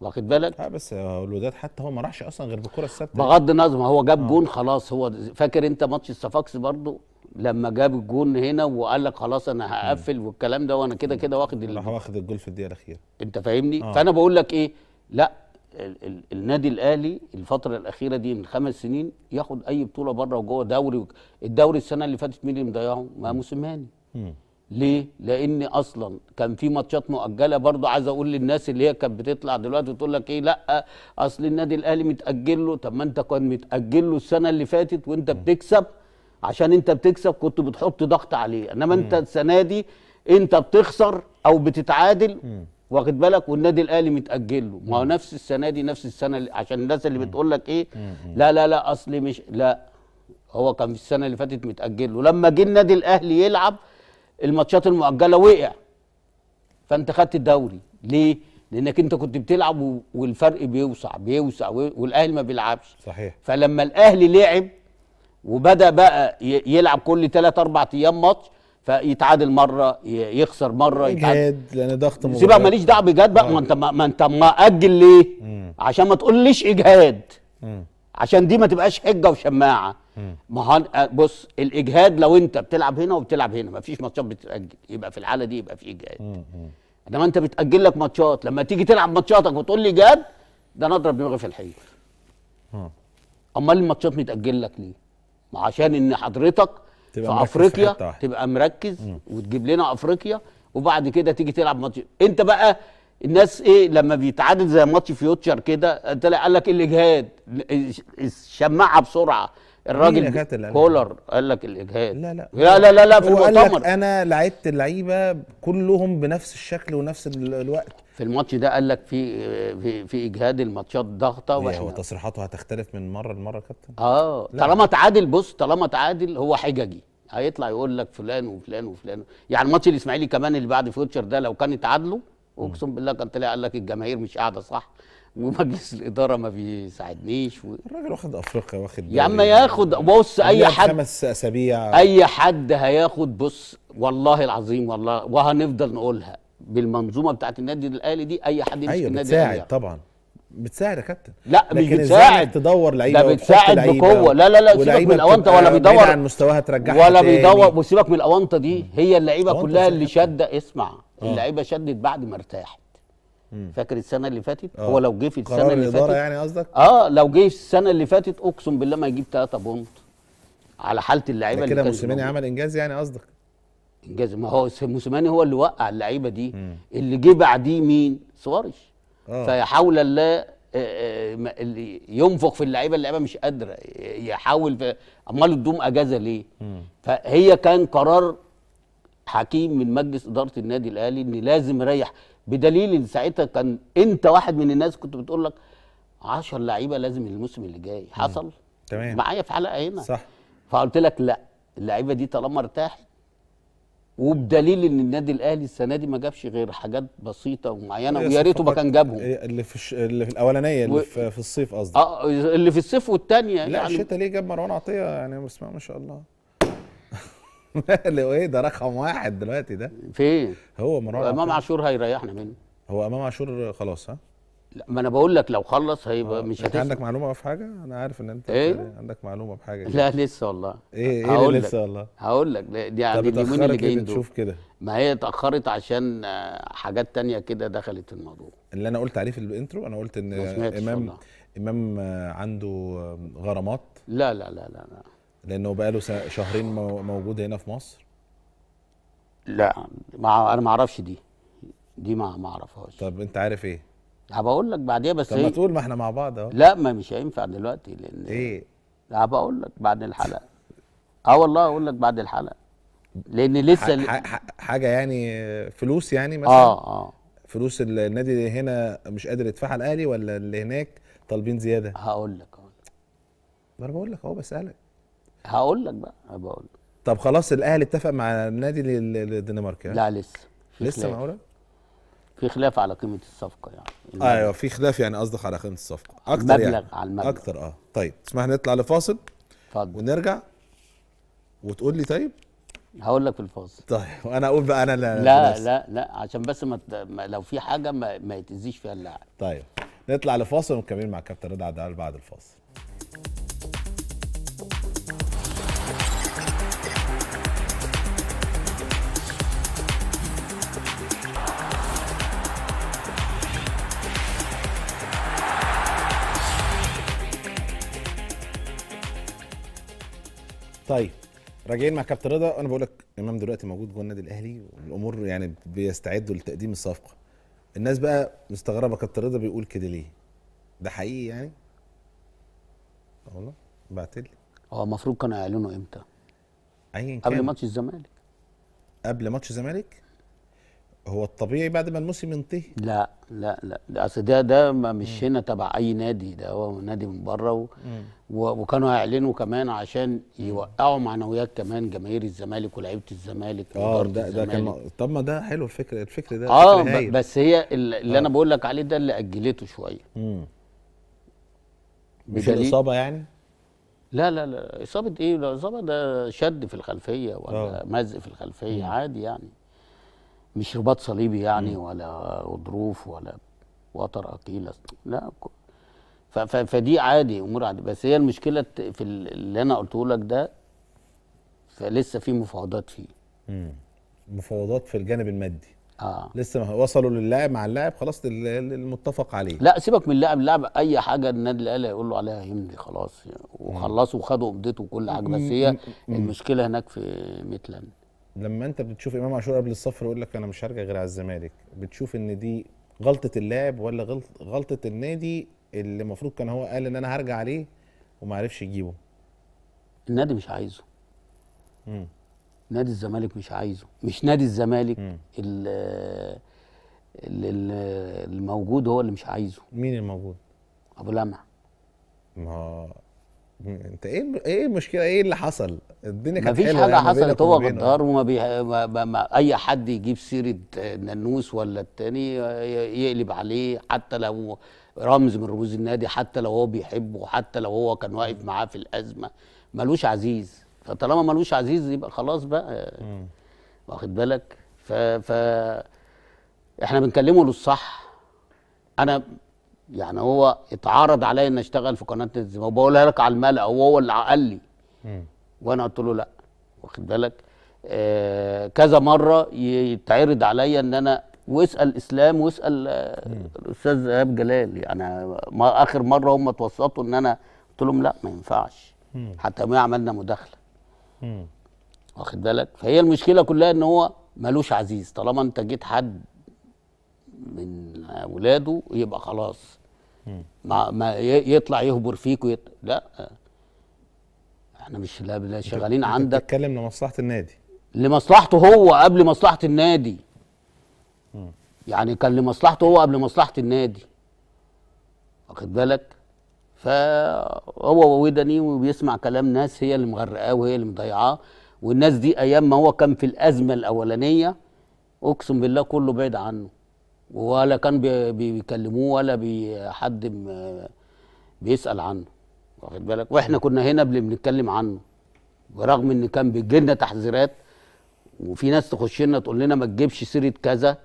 واخد بالك اه بس الوداد حتى هو ما راحش اصلا غير بالكره الثابته بغض النظر هو جاب آه. جون خلاص هو فاكر انت ماتش الصفاقس برضه لما جاب الجون هنا وقال لك خلاص انا هقفل والكلام ده وانا كده كده واخد ال... انا واخد الجول في الدقيقه الاخيره انت فاهمني آه. فانا بقول لك ايه لا ال ال النادي الاهلي الفتره الاخيره دي من خمس سنين ياخد اي بطوله بره وجوه دوري الدوري السنه اللي فاتت مين اللي مضيعه ما موسيماني ليه لان اصلا كان في ماتشات مؤجله برضو عايز اقول للناس اللي هي كانت بتطلع دلوقتي وتقول لك ايه لا اصل النادي الاهلي متاجل له طب ما انت كان متاجل له السنه اللي فاتت وانت بتكسب عشان انت بتكسب كنت بتحط ضغط عليه انما انت السنه دي انت بتخسر او بتتعادل واخد بالك والنادي الاهلي متاجل له ما هو نفس السنه دي نفس السنه اللي عشان الناس اللي بتقول لك ايه لا لا لا اصل مش لا هو كان في السنه اللي فاتت متاجل له لما جه النادي الاهلي يلعب الماتشات المؤجله وقع فانت خدت الدوري ليه لانك انت كنت بتلعب والفرق بيوسع بيوسع والاهلي ما بيلعبش صحيح فلما الاهلي لعب وبدا بقى يلعب كل 3 4 ايام ماتش فيتعادل مره يخسر مره يتعاد لان ضغط مباراه سيبك ماليش دعوه بجد بقى ما انت ما انت ماجل ليه؟ مم. عشان ما تقوليش اجهاد مم. عشان دي ما تبقاش حجه وشماعه ما هو آه، بص الاجهاد لو انت بتلعب هنا وبتلعب هنا ما فيش ماتشات بتتاجل يبقى في الحاله دي يبقى في اجهاد انما انت بتاجل لك ماتشات لما تيجي تلعب ماتشاتك وتقول لي اجهاد ده انا اضرب دماغي في الحيط امال الماتشات متاجل لك ليه؟ عشان ان حضرتك في افريقيا تبقى مركز مم. وتجيب لنا افريقيا وبعد كده تيجي تلعب ماتش انت بقى الناس ايه لما بيتعادل زي ماتش فيوتشر كده تلاقي قال لك الاجهاد الشماعه بسرعه الراجل كولر قال لك الاجهاد لا لا لا لا لا, لا في المؤتمر انا لعبت اللعيبه كلهم بنفس الشكل ونفس الوقت في الماتش ده قال لك في في في اجهاد الماتشات ضغطه إيه، واحنا هو تصريحاته هتختلف من مره لمره كابتن اه طالما تعادل بص طالما تعادل هو حججي هيطلع يقول لك فلان وفلان وفلان يعني ماتش الاسماعيلي كمان اللي بعد فيوتشر ده لو كان اتعادلوا اقسم بالله كان طلع قال لك الجماهير مش قاعده صح ومجلس الاداره ما بيساعدنيش و... الراجل واخد افريقيا واخد يا عم ياخد بص اي حد خمس اسابيع اي حد هياخد بص والله العظيم والله وهنفضل نقولها بالمنظومه بتاعه النادي الاهلي دي اي حد يمسك أيوة النادي الاهلي بتساعد طبعا بتساعد يا كابتن لا مش بتساعد تدور لعيبه لا بتساعد بقوه لا لا لا سيبك من الاونطه ولا بيدور عن مستواها ترجعها ولا بيدور وسيبك من الاونطه دي هي اللعيبه كلها اللي شاده اسمع آه. اللعيبه شدت بعد ما ارتاحت فاكر السنه اللي فاتت آه. هو لو جه في السنه اللي فاتت يعني قصدك اه لو جه السنه اللي فاتت اقسم بالله ما يجيب 3 بونت على حاله اللعيبه اللي كده موسيماني عمل انجاز يعني قصدك انجاز ما هو موسيماني هو اللي وقع اللعيبه دي مم. اللي جه بعديه مين سواريش آه. فيحاول الله آه، آه، اللي ينفخ في اللعيبه اللعيبه مش قادره يحاول في امال تدوم اجازه ليه مم. فهي كان قرار حكيم من مجلس اداره النادي الاهلي ان لازم يريح بدليل ان ساعتها كان انت واحد من الناس كنت بتقول لك 10 لعيبه لازم الموسم اللي جاي حصل تمام معايا في حلقه هنا صح فقلت لك لا اللعيبه دي طالما ارتاحت وبدليل ان النادي الاهلي السنه دي ما جابش غير حاجات بسيطه ومعينه ويا ريته ما كان جابهم إيه، اللي في الش... اللي في الاولانيه اللي و... في الصيف قصدي اه اللي في الصيف والثانيه لا يعني... الشتاء ليه جاب مروان عطيه يعني ما شاء الله لو ايه ده رقم واحد دلوقتي ده فين؟ هو مروان امام عاشور هيريحنا منه هو امام عاشور خلاص ها؟ لا ما انا بقول لك لو خلص هيبقى آه، مش هتسمع عندك معلومه في حاجه انا عارف ان انت إيه؟, إيه. عندك معلومه بحاجه حاجه لا لسه والله ايه ايه لسه والله هقول لك دي يعني اليومين اللي جايين دول كده ما هي اتاخرت عشان آه، حاجات تانية كده دخلت الموضوع اللي انا قلت عليه في الانترو انا قلت ان امام الله. امام عنده غرامات لا لا لا لا, لا. لانه بقاله شهرين موجود هنا في مصر لا ما انا ما اعرفش دي دي ما ما اعرفهاش طب انت عارف ايه هبقول لك بعديها بس طب ما إيه؟ تقول ما احنا مع بعض اهو لا ما مش هينفع دلوقتي لان ايه هبقول لك بعد الحلقه اه والله اقول لك بعد الحلقه لان لسه حاجه يعني فلوس يعني مثلا اه اه فلوس النادي هنا مش قادر يدفعها الاهلي ولا اللي هناك طالبين زياده هقول لك هقول لك ما انا بقول لك اهو بسالك هقول لك بقى بقول لك طب خلاص الاهلي اتفق مع النادي الدنماركي يعني؟ لا لسه لسه معقوله في خلاف على قيمه الصفقه يعني آه ايوه في خلاف يعني قصدك على قيمه الصفقه اكتر المبلغ يعني على المبلغ اكتر اه طيب اسمح نطلع لفاصل اتفضل ونرجع وتقول لي طيب هقول لك في الفاصل طيب وانا اقول بقى انا لا لا لا, لا عشان بس ما لو في حاجه ما, ما يتاذيش فيها اللاعب طيب نطلع لفاصل ونكمل مع كابتن رضا عبد بعد الفاصل طيب راجعين مع كابتن رضا انا بقول لك امام دلوقتي موجود جوه النادي الاهلي والامور يعني بيستعدوا لتقديم الصفقه الناس بقى مستغربه كابتن رضا بيقول كده ليه ده حقيقي يعني والله بعت لي اه المفروض كانوا يعلنوا امتى ايا كان قبل ماتش الزمالك قبل ماتش الزمالك هو الطبيعي بعد ما الموسم ينتهي لا لا لا ده اصل ده ده مش هنا تبع اي نادي ده هو نادي من بره و... وكانوا هيعلنوا كمان عشان يوقعوا معنويات كمان جماهير الزمالك ولاعيبه الزمالك اه ده ده كان طب ما ده حلو الفكره الفكر ده اه الفكر بس هي اللي آه. انا بقول لك عليه ده اللي اجلته شويه مش الاصابه يعني لا لا لا اصابه ايه الاصابه ده شد في الخلفيه ولا آه. مزق في الخلفيه مم. عادي يعني مش رباط صليبي يعني ولا ظروف ولا وتر اكيلس لا فدي عادي امور عادي بس هي المشكله في اللي انا قلته لك ده فلسه في مفاوضات فيه مم. مفاوضات في الجانب المادي اه لسه ما وصلوا للاعب مع اللاعب خلاص المتفق عليه لا سيبك من اللاعب اللاعب اي حاجه النادي الاهلي يقول له عليها يمضي خلاص وخلصوا وخدوا قبضته وكل حاجه بس هي المشكله هناك في ميتلاند لما انت بتشوف امام عاشور قبل الصفر يقول لك انا مش هرجع غير على الزمالك بتشوف ان دي غلطه اللاعب ولا غلطه النادي اللي المفروض كان هو قال ان انا هرجع عليه وما عرفش يجيبه النادي مش عايزه امم نادي الزمالك مش عايزه مش نادي الزمالك اللي, اللي الموجود هو اللي مش عايزه مين الموجود ابو لمع ما انت ايه ايه المشكله ايه اللي حصل الدنيا كانت مفيش حاجه يعني حصلت هو غدار وما بي... ما... ما... ما... اي حد يجيب سيره نانوس ولا التاني يقلب عليه حتى لو رمز من رموز النادي حتى لو هو بيحبه حتى لو هو كان واقف معاه في الازمه ملوش عزيز فطالما ملوش عزيز يبقى خلاص بقى واخد بالك ف... ف احنا بنكلمه للصح انا يعني هو اتعرض عليا ان اشتغل في قناه الزمالك وبقولها لك على الملأ وهو اللي قال لي وانا قلت له لا واخد بالك آه كذا مره يتعرض عليا ان انا واسال اسلام واسال آه، الاستاذ ايهاب جلال يعني ما اخر مره هم اتوسطوا ان انا قلت لهم لا ما ينفعش حتى ما عملنا مداخله واخد بالك فهي المشكله كلها ان هو ملوش عزيز طالما انت جيت حد من اولاده يبقى خلاص ما, ما يطلع يهبر فيك ويط... لا احنا مش لا شغالين عندك بتتكلم لمصلحه النادي لمصلحته هو قبل مصلحه النادي م. يعني كان لمصلحته هو قبل مصلحه النادي واخد بالك فهو ودني وبيسمع كلام ناس هي اللي مغرقاه وهي اللي مضيعاه والناس دي ايام ما هو كان في الازمه الاولانيه اقسم بالله كله بعيد عنه ولا كان بيكلموه ولا بحد حد بيسال عنه واخد بالك واحنا كنا هنا اللي بنتكلم عنه برغم ان كان بيجي لنا تحذيرات وفي ناس تخش لنا تقول لنا ما تجيبش سيره كذا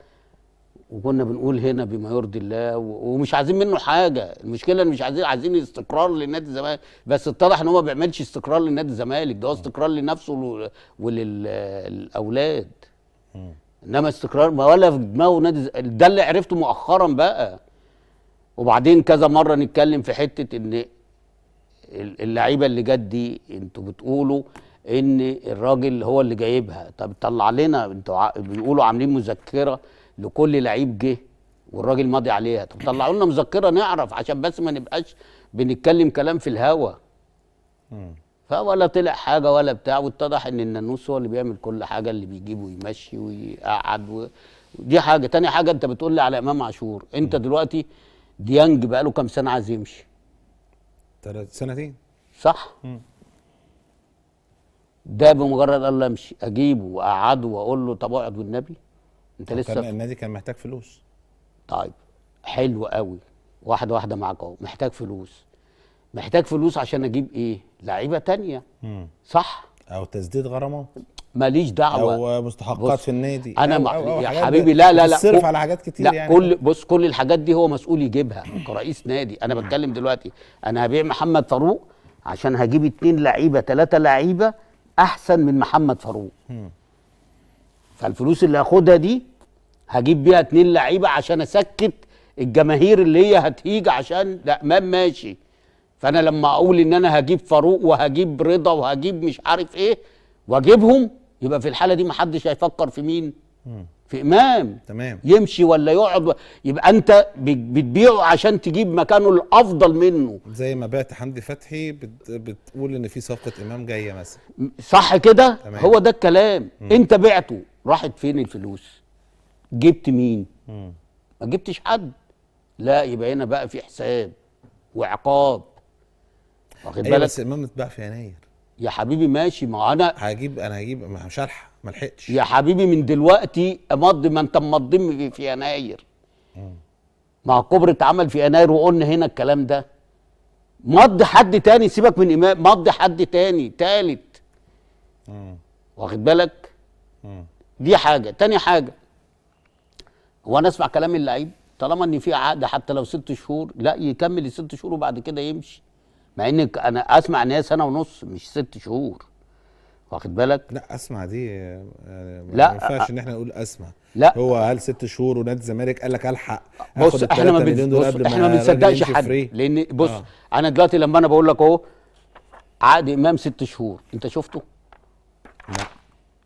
وكنا بنقول هنا بما يرضي الله ومش عايزين منه حاجه المشكله ان مش عايزين عايزين استقرار لنادي الزمالك بس اتضح ان هو ما بيعملش استقرار لنادي الزمالك ده هو استقرار لنفسه وللاولاد انما استقرار ما ولا في دماغه نادي ده اللي عرفته مؤخرا بقى وبعدين كذا مره نتكلم في حته ان اللعيبه اللي جت دي انتوا بتقولوا ان الراجل هو اللي جايبها طب طلع لنا انتوا بيقولوا عاملين مذكره لكل لعيب جه والراجل ماضي عليها طب طلعوا لنا مذكره نعرف عشان بس ما نبقاش بنتكلم كلام في الهوا فولا طلع حاجه ولا بتاع واتضح ان النانوس هو اللي بيعمل كل حاجه اللي بيجيبه ويمشي ويقعد و... دي حاجه تاني حاجه انت بتقول لي على امام عاشور انت دلوقتي ديانج بقاله كام سنه عايز يمشي ثلاث سنتين صح مم. ده بمجرد الله امشي اجيبه واقعده واقول له طب اقعد والنبي انت لسه كان النادي كان محتاج فلوس طيب حلو قوي واحده واحده معاك اهو محتاج فلوس محتاج فلوس عشان اجيب ايه لعيبه تانية مم. صح او تسديد غرامات ماليش دعوه او مستحقات في النادي انا أو أيوة، أو أيوة، أو يا حبيبي لا لا لا صرف على حاجات كتير لا يعني كل بص كل الحاجات دي هو مسؤول يجيبها كرئيس نادي انا بتكلم دلوقتي انا هبيع محمد فاروق عشان هجيب اتنين لعيبه ثلاثه لعيبه احسن من محمد فاروق فالفلوس اللي هاخدها دي هجيب بيها اتنين لعيبه عشان اسكت الجماهير اللي هي هتهيج عشان لا ما ماشي فانا لما اقول ان انا هجيب فاروق وهجيب رضا وهجيب مش عارف ايه واجيبهم يبقى في الحاله دي محدش هيفكر في مين في امام تمام يمشي ولا يقعد يبقى انت بتبيعه عشان تجيب مكانه الافضل منه زي ما بعت حمدي فتحي بت... بتقول ان في صفقه امام جايه مثلا صح كده هو ده الكلام مم. انت بعته راحت فين الفلوس جبت مين مم. ما جبتش حد لا يبقى هنا بقى في حساب وعقاب واخد أيوة، بالك بس امام اتباع في يناير يا حبيبي ماشي ما انا هجيب انا هجيب مش هلحق ما لحقتش يا حبيبي من دلوقتي امضي ما انت مضم في يناير ما الكوبري اتعمل في يناير وقلنا هنا الكلام ده مضي حد تاني سيبك من امام مضي حد تاني تالت واخد بالك مم. دي حاجه تاني حاجه هو انا اسمع كلام اللعيب طالما ان في عقد حتى لو ست شهور لا يكمل الست شهور وبعد كده يمشي مع ان انا اسمع ان هي سنه ونص مش ست شهور واخد بالك لا اسمع دي يعني لا ما ينفعش آه، ان احنا نقول اسمع لا هو هل ست شهور ونادي الزمالك قال لك الحق بص احنا ما بنصدقش احنا ما بنصدقش حد لان بص آه. انا دلوقتي لما انا بقول لك اهو عقد امام ست شهور انت شفته؟ لا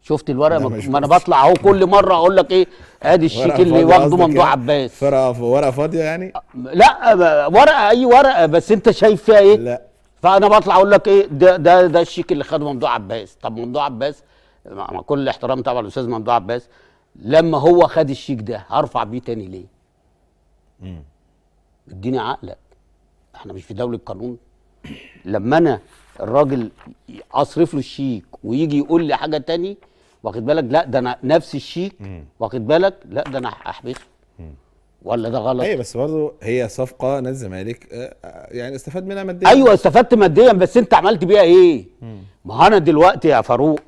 شفت الورقه ما, ما انا بطلع اهو كل مره اقول لك ايه ادي الشيك اللي واخده ممدوح يعني؟ عباس فرقه ورقه فاضيه يعني لا ورقه اي ورقه بس انت شايف فيها ايه لا فانا بطلع اقول لك ايه ده ده ده الشيك اللي خده ممدوح عباس طب ممدوح عباس مع كل الاحترام طبعا الاستاذ ممدوح عباس لما هو خد الشيك ده هرفع بيه تاني ليه امم اديني عقلك احنا مش في دوله قانون لما انا الراجل اصرف له الشيك ويجي يقول لي حاجه تاني واخد بالك لا ده انا نفس الشيك واخد بالك لا ده انا احبسه ولا ده غلط ايوه بس برضه هي صفقه نادي الزمالك آه، آه، يعني استفاد منها ماديا ايوه استفدت ماديا بس انت عملت بيها ايه؟ ما انا دلوقتي يا فاروق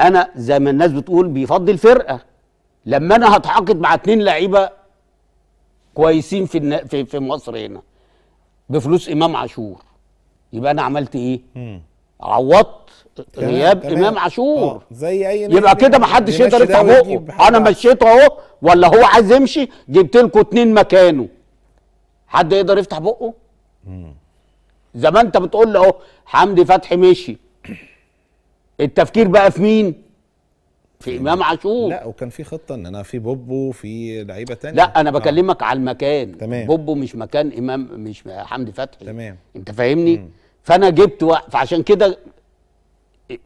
انا زي ما الناس بتقول بيفضي الفرقه لما انا هتعاقد مع اتنين لعيبه كويسين في, في في مصر هنا بفلوس امام عاشور يبقى انا عملت ايه؟ مم. عوضت غياب امام آه، عاشور زي اي يبقى كده يعني. ما حدش يقدر يفتح بقه انا مشيته اهو ولا هو عايز يمشي جبت لكم اتنين مكانه حد يقدر يفتح بقه زي ما انت بتقول اهو حمدي فتحي مشي التفكير بقى في مين في امام عاشور لا وكان في خطه ان انا في بوبو في لعيبه تانية لا انا آه. بكلمك آه. على المكان تمام. بوبو مش مكان امام مش حمدي فتحي تمام انت فاهمني مم. فانا جبت وقت فعشان كده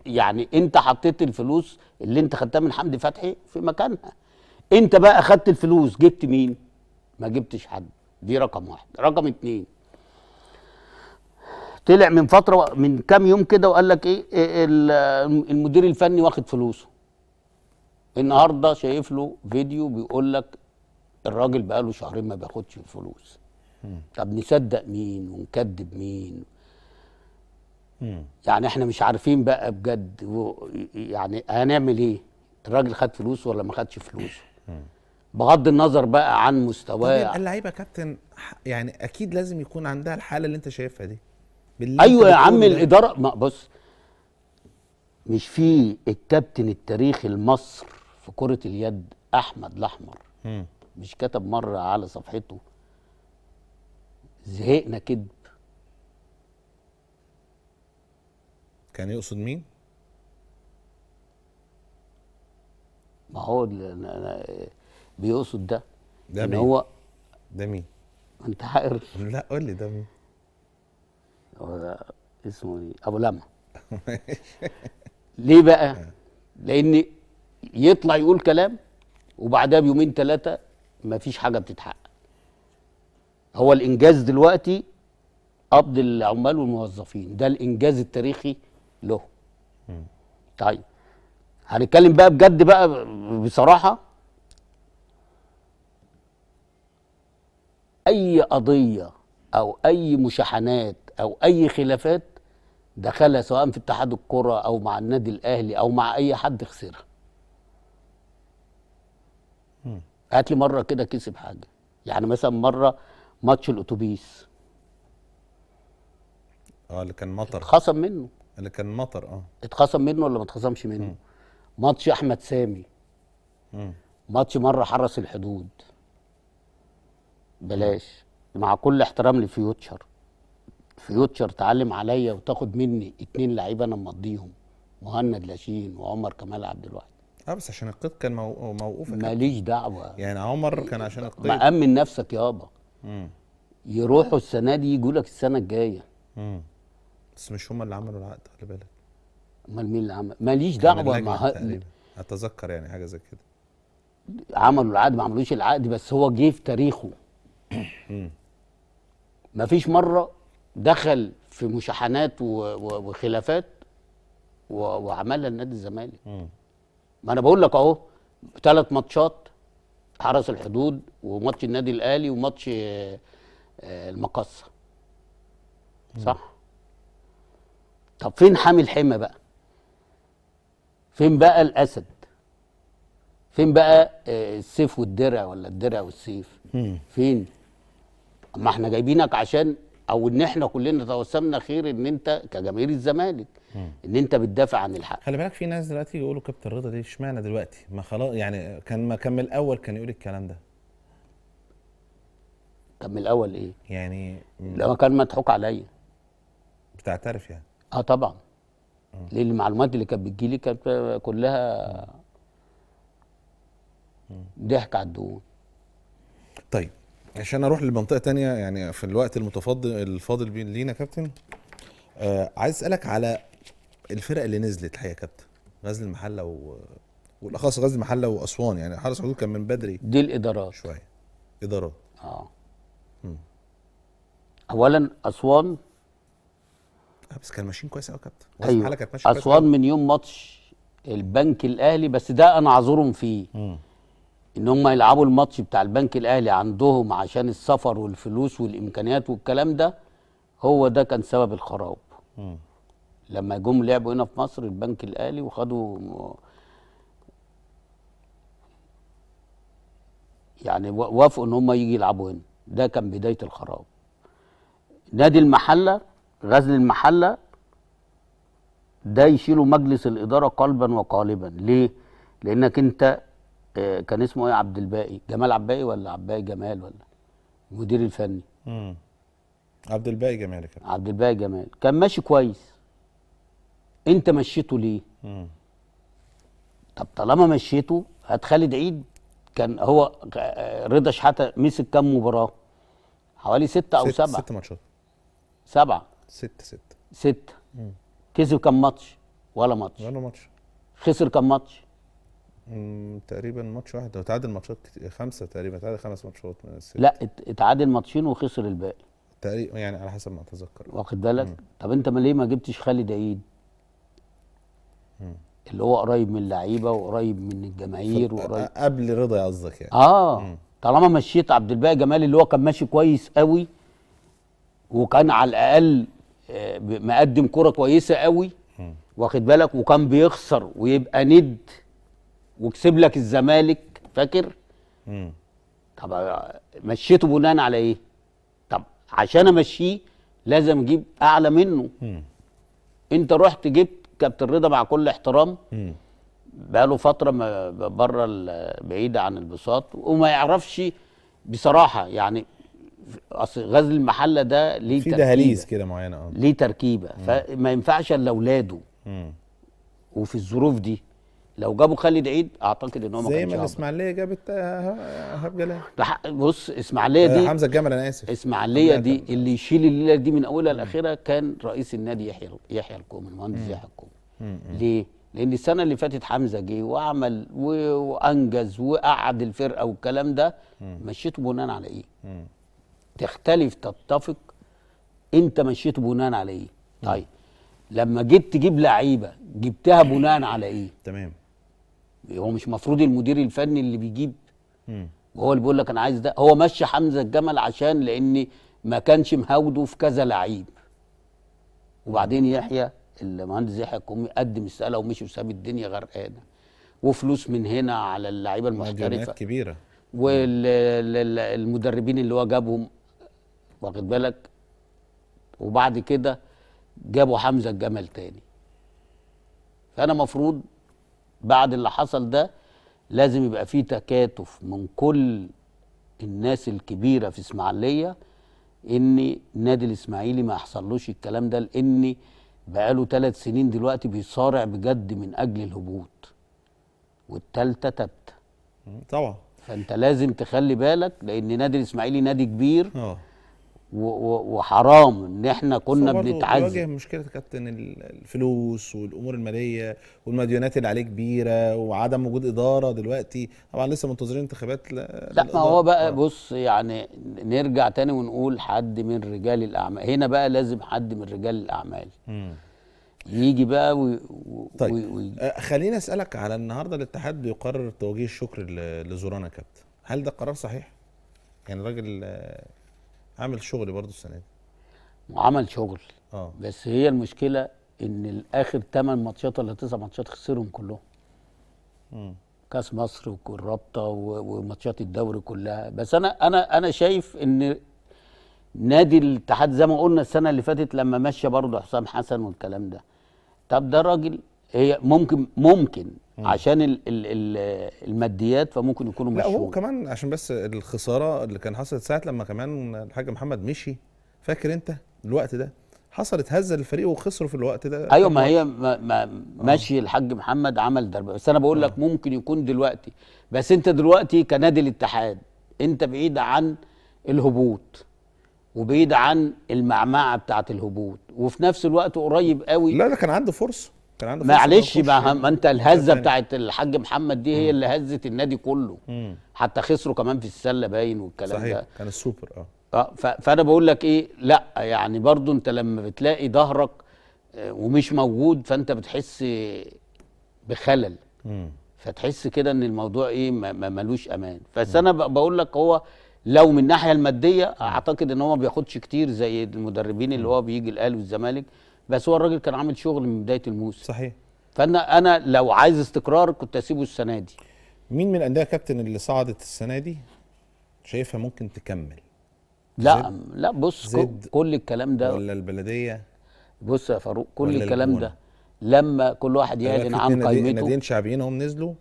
يعني انت حطيت الفلوس اللي انت خدتها من حمدي فتحي في مكانها انت بقى خدت الفلوس جبت مين ما جبتش حد دي رقم واحد رقم اتنين طلع من فتره من كام يوم كده وقال لك ايه, إيه، المدير الفني واخد فلوسه النهارده شايف له فيديو بيقول لك الراجل بقاله شهرين ما بياخدش الفلوس طب نصدق مين ونكذب مين يعني احنا مش عارفين بقى بجد و يعني هنعمل ايه الراجل خد فلوسه ولا ما خدش فلوسه بغض النظر بقى عن مستواه اللعيبه كابتن يعني اكيد لازم يكون عندها الحاله اللي انت شايفها دي ايوه يا عم الاداره ما بص مش في الكابتن التاريخي المصر في كره اليد احمد الاحمر مش كتب مره على صفحته زهقنا كده كان يقصد مين؟ ما هو بيقصد ده ده مين؟ هو ده مين؟ انت حائر لا قول لي ده مين؟ هو ده اسمه ايه؟ ابو لمعه ليه بقى؟ آه. لان يطلع يقول كلام وبعدها بيومين ثلاثه مفيش حاجه بتتحقق هو الانجاز دلوقتي قبض العمال والموظفين ده الانجاز التاريخي له طيب هنتكلم بقى بجد بقى بصراحه اي قضيه او اي مشاحنات او اي خلافات دخلها سواء في اتحاد الكره او مع النادي الاهلي او مع اي حد خسرها هات لي مره كده كسب حاجه يعني مثلا مره ماتش الاتوبيس اه اللي كان مطر خصم منه اللي كان مطر اه اتخصم منه ولا ما اتخصمش منه؟ ماتش احمد سامي ماتش مره حرس الحدود بلاش مع كل احترام لفيوتشر فيوتشر تعلم عليا وتاخد مني اتنين لعيبه انا مقضيهم مهند لاشين وعمر كمال عبد الواحد اه بس عشان القيد كان موقوف ماليش دعوه يعني عمر كان عشان القيد مأمن نفسك يابا يروحوا السنه دي يجوا لك السنه الجايه بس مش هم اللي عملوا العقد خلي بالك امال مين اللي عمل ماليش دعوه مع تقريبا اتذكر يعني حاجه زي كده عملوا العقد ما عملوش العقد بس هو جه في تاريخه ما فيش مره دخل في مشاحنات وخلافات وعملها النادي الزمالك ما انا بقول لك اهو ثلاث ماتشات حرس الحدود وماتش النادي الاهلي وماتش آه، المقصه صح طب فين حامي الحمى بقى فين بقى الاسد فين بقى آه، السيف والدرع ولا الدرع والسيف فين ما احنا جايبينك عشان او ان احنا كلنا توسمنا خير ان انت كجماهير الزمالك ان انت بتدافع عن الحق خلي بالك في ناس دلوقتي يقولوا كابتن رضا دي اشمعنى دلوقتي ما خلاص يعني كان ما كان من الاول كان يقول الكلام ده كان من الاول ايه يعني لما كان مضحوك عليا بتعترف يعني اه طبعا ليه المعلومات اللي كانت بتجيلي كانت كلها ضحك على الدهون طيب عشان اروح لمنطقه تانية يعني في الوقت المتفضل الفاضل لينا كابتن آه عايز اسالك على الفرق اللي نزلت الحقيقه يا كابتن غزل المحله و... والاخص غزل المحله واسوان يعني حرس حدود كان من بدري دي الادارات شويه ادارات اه م. اولا اسوان بس كان ماشيين كويس قوي يا كابتن أيوة. الحاله كانت ماشيه اسوان من يوم ماتش البنك الاهلي بس ده انا اعذرهم فيه ان هم يلعبوا الماتش بتاع البنك الاهلي عندهم عشان السفر والفلوس والامكانيات والكلام ده هو ده كان سبب الخراب مم. لما جم لعبوا هنا في مصر البنك الاهلي وخدوا يعني وافقوا ان هم يجي يلعبوا هنا ده كان بدايه الخراب نادي المحله غزل المحله ده يشيله مجلس الاداره قلبا وقالبا ليه؟ لانك انت آه، كان اسمه ايه عبد الباقي جمال عباقي ولا عباقي جمال ولا المدير الفني امم عبد الباقي جمال كان عبد الباقي جمال كان ماشي كويس انت مشيته ليه؟ مم. طب طالما مشيته هات خالد عيد كان هو آه، رضا شحاته مسك كام مباراه؟ حوالي ستة أو ست سبعة ست ماتشات سبعة ستة ستة ستة مم. كسب كام ماتش؟ ولا ماتش ولا ماتش خسر كام ماتش؟ تقريبا ماتش واحد هو اتعادل ماتشات كتير خمسة تقريبا اتعادل خمس ماتشات من الست لا اتعادل ماتشين وخسر الباقي تقريبا يعني على حسب ما اتذكر واخد بالك؟ طب انت ما ليه ما جبتش خالد عيد؟ اللي هو قريب من اللعيبه وقريب من الجماهير وقريب قبل رضا قصدك يعني اه مم. طالما مشيت عبد الباقي جمال اللي هو كان ماشي كويس قوي وكان على الاقل آه، مقدم كره كويسه قوي واخد بالك وكان بيخسر ويبقى ند وكسب لك الزمالك فاكر طب آه، مشيته بناء على ايه طب عشان امشيه لازم اجيب اعلى منه مم. انت رحت جبت كابتن رضا مع كل احترام بقى بقاله فتره بره بعيده عن البساط وما يعرفش بصراحه يعني اصل غزل المحله ده ليه في دهاليز كده معينه اه ليه تركيبه مم. فما ينفعش الا اولاده وفي الظروف دي لو جابوا خالد عيد اعتقد ان هو ما زي ما الاسماعيليه جابت ايهاب آه، جلال بص اسماعيليه آه، دي حمزه الجمل انا اسف اسماعيليه دي جمل. اللي يشيل الليله دي من اولها لاخرها كان رئيس النادي يحيى يحيى الكومي المهندس يحيى الكومي ليه؟ لان السنه اللي فاتت حمزه جه وعمل وانجز وقعد الفرقه والكلام ده مشيته بناء على ايه؟ مم. تختلف تتفق انت مشيته بناء على ايه طيب لما جيت تجيب لعيبه جبتها بناء على ايه تمام هو مش مفروض المدير الفني اللي بيجيب هو اللي بيقول لك انا عايز ده هو مشي حمزه الجمل عشان لان ما كانش مهاوده في كذا لعيب وبعدين يحيى المهندس يحيى القومي قدم الساله ومشي وساب الدنيا غرقانه وفلوس من هنا على اللعيبه المحترفه كبيره والمدربين اللي هو جابهم واخد بالك وبعد كده جابوا حمزه الجمل تاني فانا مفروض بعد اللي حصل ده لازم يبقى في تكاتف من كل الناس الكبيره في اسماعيليه ان النادي الاسماعيلي ما يحصلوش الكلام ده لان بقاله ثلاث سنين دلوقتي بيصارع بجد من اجل الهبوط والثالثه تبت طبعا فانت لازم تخلي بالك لان نادي الاسماعيلي نادي كبير أوه. وحرام ان احنا كنا بنتعذب بتواجه مشكله كابتن الفلوس والامور الماليه والمديونات اللي عليه كبيره وعدم وجود اداره دلوقتي طبعا لسه منتظرين انتخابات لا ما هو بقى آه. بص يعني نرجع تاني ونقول حد من رجال الاعمال هنا بقى لازم حد من رجال الاعمال م. يجي بقى وي... طيب وي... آه، خليني اسالك على النهارده الاتحاد بيقرر توجيه الشكر لزورانا كابتن هل ده قرار صحيح يعني الراجل آه، عمل شغل برضه السنه دي عمل شغل اه بس هي المشكله ان الاخر 8 ماتشات ولا 9 ماتشات خسرهم كلهم امم كاس مصر والرابطه وماتشات الدوري كلها بس انا انا انا شايف ان نادي الاتحاد زي ما قلنا السنه اللي فاتت لما مشى برضه حسام حسن والكلام ده طب ده راجل هي ممكن ممكن عشان الـ الـ الـ الماديات فممكن يكونوا مش لا هو كمان عشان بس الخساره اللي كان حصلت ساعه لما كمان الحاج محمد مشي فاكر انت الوقت ده حصلت هزه للفريق وخسروا في الوقت ده ايوه ما هي ما ما آه. ماشي الحاج محمد عمل ضربه بس انا بقول لك آه. ممكن يكون دلوقتي بس انت دلوقتي كنادي الاتحاد انت بعيد عن الهبوط وبعيد عن المعمعه بتاعه الهبوط وفي نفس الوقت قريب قوي لا لا كان عنده فرصه كان عنده معلش ما, يعني. ما انت الهزه بتاعت الحاج محمد دي هي اللي هزت النادي كله مم. حتى خسروا كمان في السله باين والكلام صحيح. ده كان السوبر اه اه فانا بقول لك ايه لا يعني برضو انت لما بتلاقي ظهرك آه، ومش موجود فانت بتحس بخلل مم. فتحس كده ان الموضوع ايه ملوش امان بس انا بقول لك هو لو من الناحيه الماديه اعتقد ان هو ما بياخدش كتير زي المدربين اللي هو بيجي الاهلي والزمالك بس هو الراجل كان عامل شغل من بدايه الموسم صحيح فانا انا لو عايز استقرار كنت اسيبه السنه دي مين من الانديه كابتن اللي صعدت السنه دي شايفها ممكن تكمل لا لا بص زد كل الكلام ده ولا البلديه بص يا فاروق كل الكلام ده لما كل واحد يعلن عن قائمته ناديين شعبيين هم نزلوا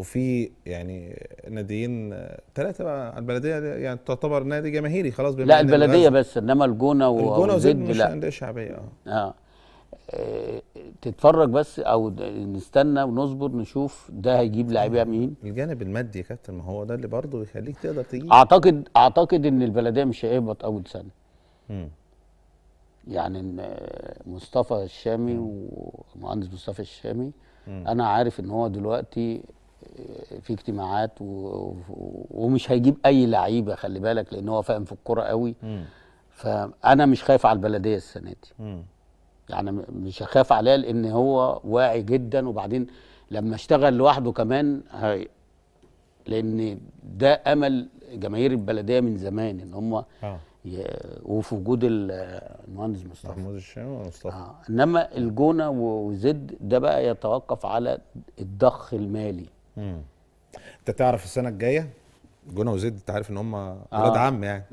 وفي يعني ناديين ثلاثه بقى البلديه يعني تعتبر نادي جماهيري خلاص لا البلديه بس انما الجونه الجونه وزد مش انديه شعبيه اه, آه. تتفرج بس او نستنى ونصبر نشوف ده هيجيب لاعبيها مين الجانب المادي يا كابتن ما هو ده اللي برضه يخليك تقدر تجيب اعتقد اعتقد ان البلديه مش هيهبط اول سنه م. يعني ان مصطفى الشامي ومهندس مصطفى الشامي م. انا عارف ان هو دلوقتي في اجتماعات ومش هيجيب اي لعيبه خلي بالك لان هو فاهم في الكوره قوي مم. فانا مش خايف على البلديه السنه دي مم. يعني مش هخاف عليها لان هو واعي جدا وبعدين لما اشتغل لوحده كمان هي لان ده امل جماهير البلديه من زمان ان هم آه. ي... وفي وجود المهندس مصطفى محمود الشام ومصطفى آه. انما الجونه وزد ده بقى يتوقف على الضخ المالي انت تعرف السنه الجايه جونا وزيد انت عارف ان هم آه. ولاد آه. عم يعني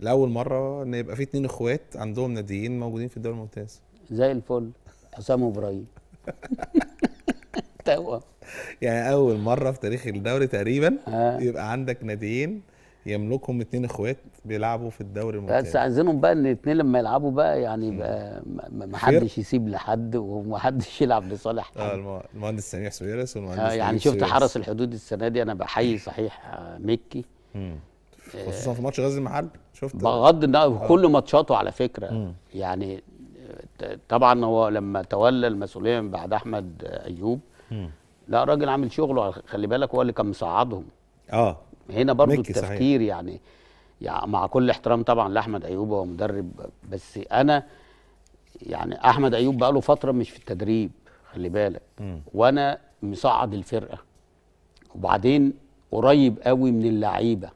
لاول مره ان يبقى في اتنين اخوات عندهم ناديين موجودين في الدوري الممتاز زي الفل حسام وابراهيم يعني اول مره في تاريخ الدوري تقريبا آه. يبقى عندك ناديين يملكهم اثنين اخوات بيلعبوا في الدوري الممتاز بس عايزينهم بقى ان الاثنين لما يلعبوا بقى يعني يبقى ما حدش يسيب لحد وما حدش يلعب لصالح آه، حد اه المهندس سميح سويرس والمهندس آه يعني شفت حرس الحدود السنه دي انا بحيي صحيح آه، مكي آه، خصوصا في ماتش غزل المحل شفت بغض النظر كل ماتشاته على فكره مم. يعني طبعا هو لما تولى المسؤوليه من بعد احمد ايوب مم. لا راجل عامل شغله خلي بالك هو اللي كان مصعدهم اه هنا برضو التفكير صحيح. يعني يعني مع كل احترام طبعا لاحمد ايوب هو مدرب بس انا يعني احمد ايوب بقى له فتره مش في التدريب خلي بالك وانا مصعد الفرقه وبعدين قريب قوي من اللعيبه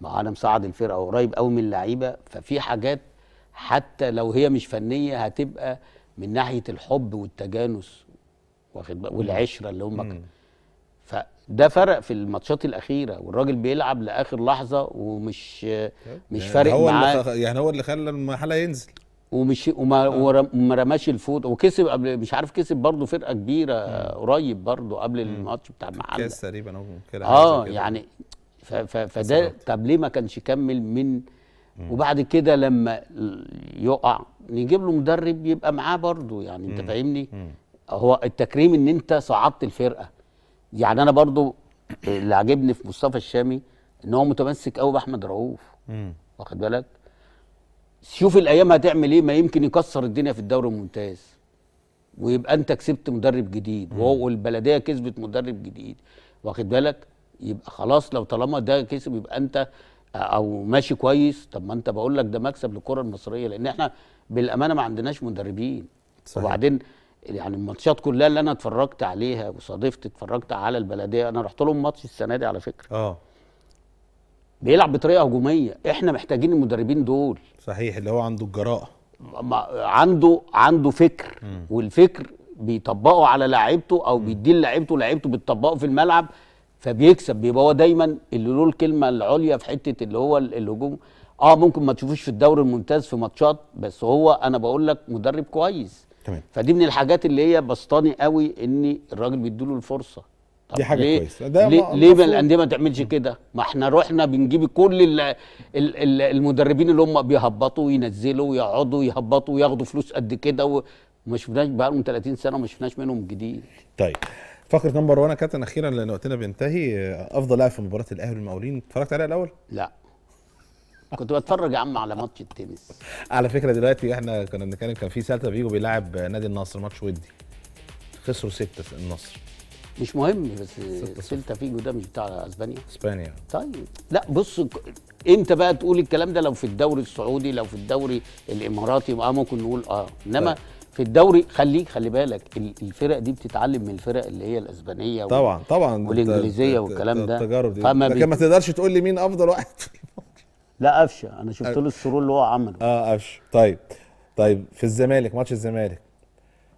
ما انا مصعد الفرقه وقريب قوي من اللعيبه ففي حاجات حتى لو هي مش فنيه هتبقى من ناحيه الحب والتجانس واخد والعشره اللي هم ده فرق في الماتشات الاخيره والراجل بيلعب لاخر لحظه ومش مش يعني فارق معاه يعني هو اللي خلى المرحله ينزل ومش وما, آه. رماش الفوت وكسب قبل مش عارف كسب برضه فرقه كبيره آه. قريب برضه قبل الماتش بتاع المحله كاس تقريبا او كده اه يعني فده طب ليه ما كانش يكمل من وبعد كده لما يقع نجيب له مدرب يبقى معاه برضه يعني انت فاهمني هو التكريم ان انت صعدت الفرقه يعني انا برضو اللي عاجبني في مصطفى الشامي ان هو متمسك قوي باحمد رؤوف واخد بالك شوف الايام هتعمل ايه ما يمكن يكسر الدنيا في الدوري الممتاز ويبقى انت كسبت مدرب جديد وهو البلديه كسبت مدرب جديد واخد بالك يبقى خلاص لو طالما ده كسب يبقى انت او ماشي كويس طب ما انت بقول لك ده مكسب للكره المصريه لان احنا بالامانه ما عندناش مدربين صحيح. وبعدين يعني الماتشات كلها اللي انا اتفرجت عليها وصادفت اتفرجت على البلديه انا رحت لهم ماتش السنه دي على فكره اه بيلعب بطريقه هجوميه احنا محتاجين المدربين دول صحيح اللي هو عنده الجراءه عنده عنده فكر م. والفكر بيطبقه على لعيبته او بيديه لعيبته لعيبته بتطبقه في الملعب فبيكسب بيبقى هو دايما اللي له الكلمه العليا في حته اللي هو الهجوم اه ممكن ما تشوفوش في الدوري الممتاز في ماتشات بس هو انا بقول لك مدرب كويس تمام فدي من الحاجات اللي هي بسطاني قوي ان الراجل بيديله الفرصه طب دي حاجه ليه كويسه ده ليه, ليه ما الانديه ما تعملش كده ما احنا رحنا بنجيب كل الـ الـ الـ المدربين اللي هم بيهبطوا وينزلوا ويقعدوا يهبطوا وياخدوا فلوس قد كده وما شفناش بقى لهم 30 سنه وما شفناش منهم جديد طيب فقرة نمبر 1 كابتن اخيرا لان وقتنا بينتهي افضل لاعب في مباراه الاهلي والمقاولين اتفرجت عليها الاول؟ لا كنت بتفرج يا عم على ماتش التنس على فكره دلوقتي احنا كنا بنتكلم كان في سالتا فيجو بيلاعب نادي النصر ماتش ودي خسروا ستة النصر مش مهم بس سيلتا فيجو ده مش بتاع اسبانيا اسبانيا طيب لا بص امتى بقى تقول الكلام ده لو في الدوري السعودي لو في الدوري الاماراتي اه ممكن نقول اه انما طيب. في الدوري خليك خلي بالك الفرق دي بتتعلم من الفرق اللي هي الاسبانيه طبعا طبعا والانجليزيه والكلام ده فما لكن ما تقدرش تقول لي مين افضل واحد لا قفشه انا شفت له السرور اللي هو عمله اه قفشه طيب طيب في الزمالك ماتش الزمالك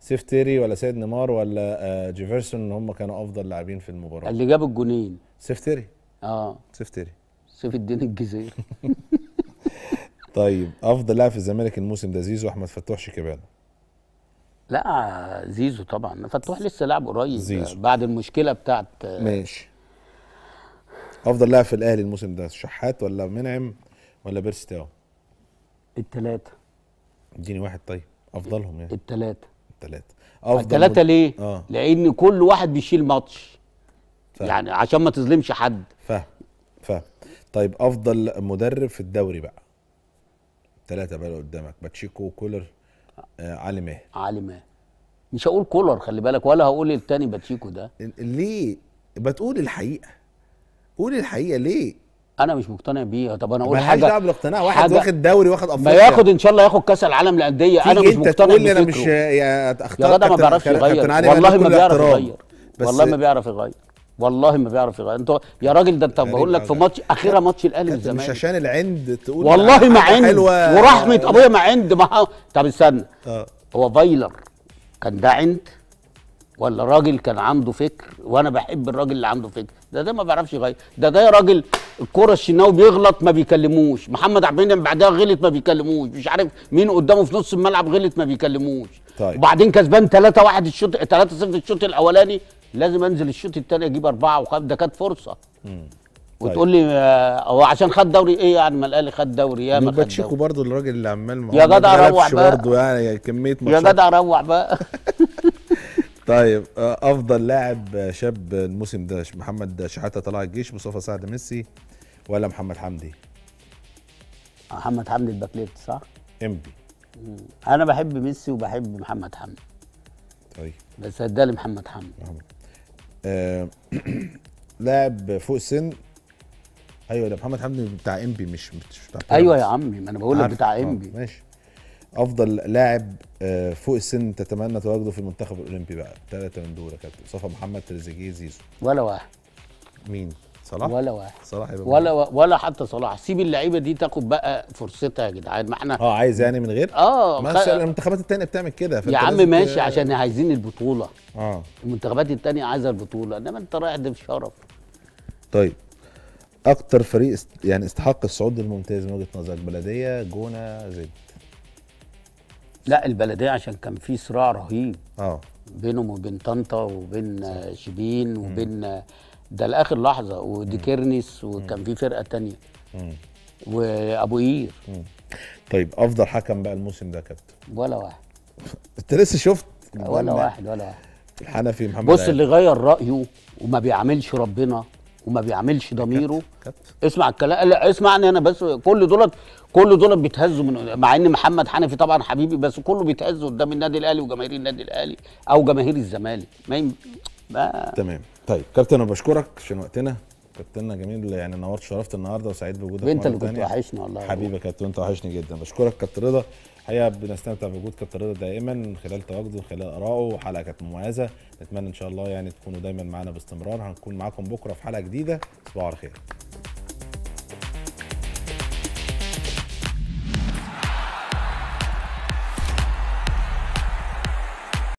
سيف تيري ولا سيد نيمار ولا آه، جيفرسون هم كانوا افضل لاعبين في المباراه اللي جاب الجونين سيف تيري اه سيف تيري سيف الدين الجزيري طيب افضل لاعب في الزمالك الموسم ده زيزو احمد فتوح شيكابالا لا زيزو طبعا فتوح لسه لاعب قريب زيزو. بعد المشكله بتاعت آه، ماشي افضل لاعب في الاهلي الموسم ده شحات ولا منعم ولا بيرسي تاو التلاتة اديني واحد طيب افضلهم يعني التلاتة التلاتة افضل التلاتة ليه؟ آه. لان كل واحد بيشيل ماتش ف... يعني عشان ما تظلمش حد فاهم فاهم طيب افضل مدرب في الدوري بقى ثلاثة بقى قدامك باتشيكو وكولر آه علي ماهر علي ماهر مش هقول كولر خلي بالك ولا هقول التاني باتشيكو ده ليه؟ بتقول الحقيقة قول الحقيقة ليه؟ انا مش مقتنع بيه طب انا اقول حاجه دعوه بالاقتناع واحد واخد دوري واخد افريقيا ما ياخد ان شاء الله ياخد كاس العالم للانديه انا مش مقتنع بيه انا مش يا اختار يا ما بيعرفش يغير والله ما بيعرف يغير والله ما بيعرف يغير والله ما بيعرف يغير انت يا راجل ده انت بقول لك في ماتش اخيره ماتش الاهلي والزمالك مش عشان العند تقول والله ما عند ورحمه ابويا ما عند ما طب استنى آه. هو فايلر كان ده عند ولا راجل كان عنده فكر وانا بحب الراجل اللي عنده فكر ده ده ما بيعرفش يغير ده ده راجل الكره الشناوي بيغلط ما بيكلموش محمد عبد المنعم بعدها غلط ما بيكلموش مش عارف مين قدامه في نص الملعب غلط ما بيكلموش طيب. وبعدين كسبان 3 1 الشوط 3 0 الشوط الاولاني لازم انزل الشوط الثاني اجيب اربعه وخمسه ده كانت فرصه طيب. وتقول لي آه، هو عشان خد دوري ايه يعني ما الاهلي خد دوري يا ما خد باتشيكو برضه الراجل اللي عمال يا جدع روح بقى برضه يعني كميه يا جدع روح بقى طيب آه، افضل لاعب شاب الموسم ده محمد شحاته طلع الجيش مصطفى سعد ميسي ولا محمد حمدي محمد حمدي ليفت صح بي انا بحب ميسي وبحب محمد حمدي طيب بس ادالي محمد حمدي محمد. آه لاعب فوق سن ايوه ده محمد حمدي بتاع بي مش مش بتاع ايوه يا عمي ما انا بقول لك بتاع آه، بي ماشي افضل لاعب آه، فوق السن تتمنى تواجده في المنتخب الاولمبي بقى ثلاثه من دول يا كابتن مصطفى محمد تريزيجيه زيزو ولا واحد مين صلاح ولا واحد صلاح يبقى ولا و... ولا حتى صلاح سيب اللعيبه دي تاخد بقى فرصتها يا جدعان ما احنا اه عايز يعني من غير اه ما خ... المنتخبات الثانيه بتعمل كده يا عم ماشي ك... عشان عايزين البطوله اه المنتخبات الثانيه عايزه البطوله انما انت رايح ده بشرف طيب اكتر فريق يعني استحق الصعود الممتاز من وجهه نظرك بلديه جونه زد لا البلديه عشان كان في صراع رهيب اه بينهم وبين طنطا وبين شبين وبين ده لاخر لحظه ودي كيرنس وكان في فرقه تانية مم. وابو قير طيب افضل حكم بقى الموسم ده يا كابتن ولا واحد انت لسه شفت ولا واحد ولا واحد الحنفي محمد بص اللي غير رايه وما بيعملش ربنا وما بيعملش ضميره اسمع الكلام لا اسمعني انا بس كل دولت كل دولت بيتهزوا من مع ان محمد حنفي طبعا حبيبي بس كله بيتهز قدام النادي الاهلي وجماهير النادي الاهلي او جماهير الزمالك ما, يم... ما تمام طيب كابتن انا بشكرك عشان وقتنا كابتننا جميل يعني نورت شرفت النهارده وسعيد بوجودك انت اللي كنت وحشني والله حبيبي كابتن انت وحشني جدا بشكرك كابتن رضا الحقيقه بنستمتع بوجود كابتن رضا دائما من خلال تواجده وخلال ارائه وحلقه كانت مميزه نتمنى ان شاء الله يعني تكونوا دايما معانا باستمرار هنكون معاكم بكره في حلقه جديده تصبحوا على خير